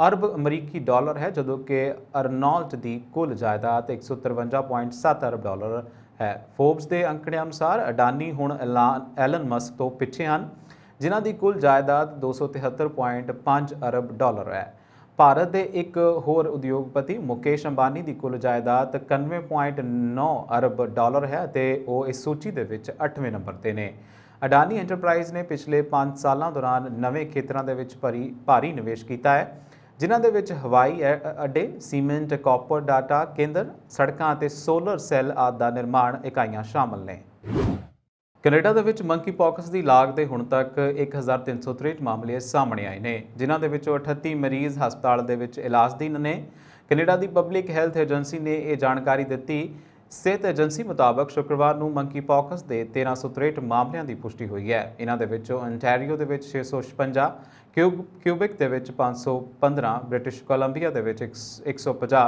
ਅਰਬ ਅਮਰੀਕੀ ਡਾਲਰ ਹੈ ਜਦੋਂ ਕਿ ਅਰਨੋਲਡ ਦੀ ਕੁੱਲ ਜਾਇਦਾਦ 153.7 ਅਰਬ ਡਾਲਰ ਹੈ ਫੋਰਬਸ ਦੇ ਅੰਕੜਿਆਂ ਅਨੁਸਾਰ ਅਡਾਨੀ ਹੁਣ ਐਲਨ ਮਸਕ ਤੋਂ ਪਿੱਛੇ ਹਨ ਜਿਨ੍ਹਾਂ ਦੀ ਕੁੱਲ ਜਾਇਦਾਦ 273.5 ਅਰਬ ਡਾਲਰ ਹੈ ਭਾਰਤ ਦੇ ਇੱਕ ਹੋਰ ਉਦਯੋਗਪਤੀ ਮੁਕੇਸ਼ ਅੰਬਾਨੀ ਦੀ ਕੁੱਲ ਜਾਇਦਾਦ 91.9 ਅਰਬ ਡਾਲਰ ਹੈ ਅਤੇ ਉਹ ਇਸ ਸੂਚੀ ਦੇ ਵਿੱਚ 8ਵੇਂ ਨੰਬਰ ਤੇ ਨੇ ਅਡਾਨੀ ਐਂਟਰਪ੍ਰਾਈਜ਼ ਨੇ ਪਿਛਲੇ 5 ਸਾਲਾਂ ਦੌਰਾਨ ਨਵੇਂ ਖੇਤਰਾਂ ਦੇ ਵਿੱਚ ਭਰੀ ਭਾਰੀ ਨਿਵੇਸ਼ ਕੀਤਾ ਹੈ ਜਿਨ੍ਹਾਂ ਦੇ ਵਿੱਚ ਹਵਾਈ ਅੱਡੇ ਸੀਮੈਂਟ ਕਾਪਰ ਡਾਟਾ ਕੇਂਦਰ ਸੜਕਾਂ ਅਤੇ ਸੋਲਰ ਸੈੱਲ ਆਦਿ ਦਾ ਨਿਰਮਾਣ ਇਕਾਈਆਂ ਸ਼ਾਮਲ ਨੇ ਕੈਨੇਡਾ ਦੇ ਵਿੱਚ ਮੰਕੀ ਪੌਕਸ ਦੀ ਲਾਗ ਦੇ ਹੁਣ ਤੱਕ 1363 ਮਾਮਲੇ ਸਾਹਮਣੇ ਆਏ ਨੇ ਜਿਨ੍ਹਾਂ ਦੇ ਵਿੱਚੋਂ 38 ਮਰੀਜ਼ ਹਸਪਤਾਲ ਦੇ ਵਿੱਚ ਇਲਾਜਦੀਨ ਨੇ ਕੈਨੇਡਾ ਦੀ ਪਬਲਿਕ ਹੈਲਥ ਏਜੰਸੀ ਨੇ ਇਹ ਜਾਣਕਾਰੀ ਦਿੱਤੀ ਸਿਹਤ ਏਜੰਸੀ ਮੁਤਾਬਕ ਸ਼ੁੱਕਰਵਾਰ ਨੂੰ ਮੰਕੀ ਪੌਕਸ ਦੇ 1363 ਮਾਮਲਿਆਂ ਦੀ ਪੁਸ਼ਟੀ ਹੋਈ ਹੈ ਇਹਨਾਂ ਦੇ ਵਿੱਚੋਂ ਅੰਟਾਰੀਓ ਦੇ ਵਿੱਚ 656 ਕਿਊਬਿਕ ਦੇ ਵਿੱਚ 515 ਬ੍ਰਿਟਿਸ਼ ਕੋਲੰਬੀਆ ਦੇ ਵਿੱਚ 150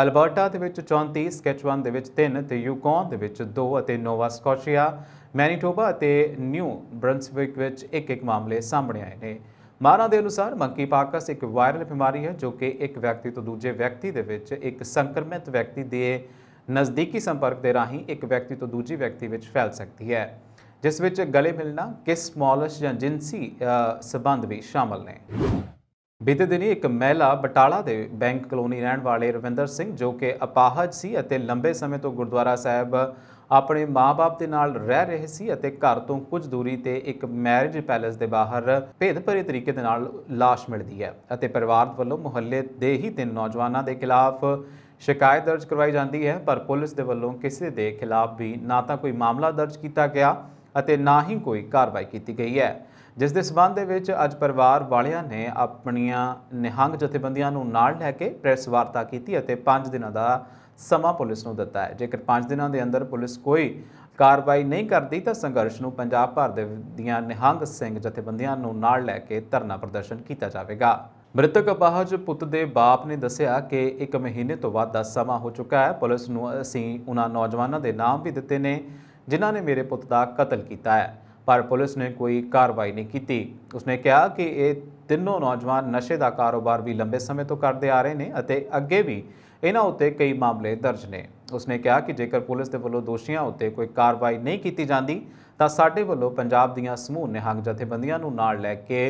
ਅਲਬਰਟਾ ਦੇ ਵਿੱਚ 34 ਸਕੈਚਵਨ ਦੇ ਵਿੱਚ 3 ਤੇ ਯੂਕੌਨ ਦੇ ਵਿੱਚ 2 ਅਤੇ ਨੋਵਾ ਸਕੋਸ਼ੀਆ ਮੈਨੀਟੋਬਾ ਅਤੇ ਨਿਊ ਬ੍ਰੰਸਵਿਕ ਵਿੱਚ ਇੱਕ ਇੱਕ ਮਾਮਲੇ ਸਾਹਮਣੇ ਆਏ ਨੇ ਮਾਨਾ ਦੇ ਅਨੁਸਾਰ ਮੰਕੀ ਪਾਕਸ ਇੱਕ ਵਾਇਰਲ ਬਿਮਾਰੀ ਹੈ ਜੋ ਕਿ ਇੱਕ ਵਿਅਕਤੀ ਤੋਂ ਦੂਜੇ ਵਿਅਕਤੀ ਦੇ ਵਿੱਚ ਇੱਕ ਸੰਕਰਮਿਤ ਵਿਅਕਤੀ ਦੇ ਨਜ਼ਦੀਕੀ ਸੰਪਰਕ ਦੇ ਰਾਹੀਂ ਇੱਕ ਵਿਅਕਤੀ ਤੋਂ ਦੂਜੀ ਵਿਅਕਤੀ ਵਿੱਚ ਫੈਲ ਸਕਦੀ ਹੈ ਜਿਸ ਵਿੱਚ ਗਲੇ ਮਿਲਣਾ ਕਿਸ ਮੌਲਸ਼ ਜਾਂ ਜਿੰਸੀ ਸਬੰਧ ਵੀ ਸ਼ਾਮਲ ਨੇ ਬੀਤੇ ਦਿਨੀ ਇੱਕ ਮਹਿਲਾ ਬਟਾਲਾ ਦੇ ਬੈਂਕ ਕਲੋਨੀ ਰਹਿਣ ਵਾਲੇ ਰਵਿੰਦਰ ਸਿੰਘ ਜੋ ਕਿ ਅਪਾਹਜ ਸੀ ਅਤੇ ਲੰਬੇ ਸਮੇਂ ਤੋਂ ਗੁਰਦੁਆਰਾ ਸਾਹਿਬ ਆਪਣੇ ਮਾਪੇ ਦੇ ਨਾਲ ਰਹਿ ਰਹੇ ਸੀ ਅਤੇ ਘਰ ਤੋਂ ਕੁਝ ਦੂਰੀ ਤੇ ਇੱਕ ਮੈਰਿਜ ਪੈਲੇਸ ਦੇ ਬਾਹਰ ਭੇਦਭਰੇ ਤਰੀਕੇ ਦੇ ਨਾਲ ਲਾਸ਼ ਮਿਲਦੀ ਹੈ ਅਤੇ ਪਰਿਵਾਰ ਵੱਲੋਂ ਮੁਹੱਲੇ ਦੇ ਹੀ ਤਿੰਨ ਨੌਜਵਾਨਾਂ ਦੇ ਖਿਲਾਫ ਸ਼ਿਕਾਇਤ ਦਰਜ ਕਰਵਾਈ ਜਾਂਦੀ ਹੈ ਪਰ ਪੁਲਿਸ ਦੇ ਵੱਲੋਂ ਕਿਸੇ ਦੇ ਖਿਲਾਫ ਵੀ ਨਾ ਤਾਂ ਕੋਈ ਮਾਮਲਾ ਦਰਜ ਕੀਤਾ ਗਿਆ ਅਤੇ ਨਾ ਹੀ ਕੋਈ ਕਾਰਵਾਈ ਕੀਤੀ ਗਈ ਹੈ ਜਿਸ ਦੇ ਸਬੰਧ ਦੇ ਵਿੱਚ ਅੱਜ ਪਰਿਵਾਰ ਵਾਲਿਆਂ ਨੇ ਆਪਣੀਆਂ ਨਿਹੰਗ ਜਥੇਬੰਦੀਆਂ ਨੂੰ ਨਾਲ ਲੈ ਕੇ ਪ੍ਰੈਸ ਵਾਰਤਾ ਕੀਤੀ ਅਤੇ 5 ਦਿਨਾਂ ਦਾ ਸਮਾਂ ਪੁਲਿਸ ਨੂੰ ਦਿੱਤਾ ਹੈ ਜੇਕਰ 5 ਦਿਨਾਂ ਦੇ ਅੰਦਰ ਪੁਲਿਸ ਕੋਈ ਕਾਰਵਾਈ ਨਹੀਂ ਕਰਦੀ ਤਾਂ ਸੰਘਰਸ਼ ਨੂੰ ਪੰਜਾਬ ਭਰ ਦੇ ਦੀਆਂ ਨਿਹੰਗ ਸਿੰਘ ਜਥੇਬੰਦੀਆਂ ਨੂੰ ਨਾਲ ਲੈ ਕੇ ਧਰਨਾ ਪ੍ਰਦਰਸ਼ਨ ਕੀਤਾ ਜਾਵੇਗਾ ਮ੍ਰਿਤਕ ਅਪਾਹਜ ਪੁੱਤ ਦੇ ਬਾਪ ਨੇ ਦੱਸਿਆ ਕਿ 1 ਮਹੀਨੇ ਤੋਂ ਵੱਧ ਦਾ ਸਮਾਂ ਹੋ ਚੁੱਕਾ ਹੈ ਪੁਲਿਸ ਨੂੰ ਅਸੀਂ ਉਹਨਾਂ ਨੌਜਵਾਨਾਂ ਦੇ ਨਾਮ ਵੀ ਦਿੱਤੇ ਨੇ ਜਿਨ੍ਹਾਂ ਨੇ ਮੇਰੇ ਪੁੱਤ ਦਾ ਕਤਲ ਕੀਤਾ ਹੈ ਪਰ ਪੁਲਿਸ ਨੇ ਕੋਈ ਕਾਰਵਾਈ ਨਹੀਂ ਕੀਤੀ ਉਸਨੇ ਕਿਹਾ ਕਿ ਇਹ ਤਿੰਨੋਂ ਨੌਜਵਾਨ ਨਸ਼ੇ ਦਾ ਕਾਰੋਬਾਰ ਵੀ ਲੰਬੇ ਸਮੇਂ ਤੋਂ ਕਰਦੇ ਆ ਰਹੇ ਨੇ ਅਤੇ ਅੱਗੇ ਵੀ ਇਹਨਾਂ ਉੱਤੇ ਕਈ ਮਾਮਲੇ ਦਰਜ ਨੇ ਉਸਨੇ ਕਿਹਾ ਕਿ ਜੇਕਰ ਪੁਲਿਸ ਦੇ ਵੱਲੋਂ ਦੋਸ਼ੀਆਂ ਉੱਤੇ ਕੋਈ ਕਾਰਵਾਈ ਨਹੀਂ ਕੀਤੀ ਜਾਂਦੀ ਤਾਂ ਸਾਡੇ ਵੱਲੋਂ ਪੰਜਾਬ ਦੀਆਂ ਸਮੂਹ ਨਿਹੰਗ ਜਥੇਬੰਦੀਆਂ ਨੂੰ ਨਾਲ ਲੈ ਕੇ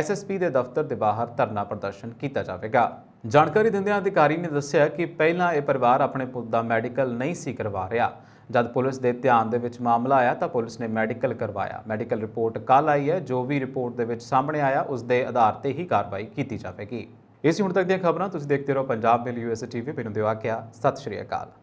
ਐਸਐਸਪੀ ਦੇ ਦਫ਼ਤਰ ਦੇ ਬਾਹਰ ਧਰਨਾ ਪ੍ਰਦਰਸ਼ਨ ਕੀਤਾ ਜਾਵੇਗਾ ਜਾਣਕਾਰੀ ਦਿੰਦਿਆਂ ਅਧਿਕਾਰੀ ਨੇ ਦੱਸਿਆ ਕਿ ਪਹਿਲਾਂ ਇਹ ਪਰਿਵਾਰ ਆਪਣੇ ਪੁੱਤ ਦਾ ਮੈਡੀਕਲ ਨਹੀਂ ਸੀ ਕਰਵਾ ਰਿਹਾ ਜਦ ਪੁਲਿਸ ਦੇ ਧਿਆਨ ਦੇ ਵਿੱਚ ਮਾਮਲਾ ਆਇਆ ਤਾਂ ਪੁਲਿਸ ਨੇ ਮੈਡੀਕਲ ਕਰਵਾਇਆ ਮੈਡੀਕਲ ਰਿਪੋਰਟ ਕੱਲ ਆਈ ਹੈ ਜੋ ਵੀ ਰਿਪੋਰਟ ਦੇ ਵਿੱਚ ਸਾਹਮਣੇ ਆਇਆ ਉਸ ਦੇ ਆਧਾਰ ਤੇ ਹੀ ਕਾਰਵਾਈ ਕੀਤੀ ਜਾਵੇਗੀ ਇਸੇ ਹੁਣ ਤੱਕ ਦੀਆਂ ਖਬਰਾਂ ਤੁਸੀਂ ਦੇਖਦੇ ਰਹੋ ਪੰਜਾਬ ਮੇਲ ਯੂਐਸਏ ਟੀਵੀ ਮੈਨੂੰ ਦਿਓ ਸਤਿ ਸ਼੍ਰੀ ਅਕਾਲ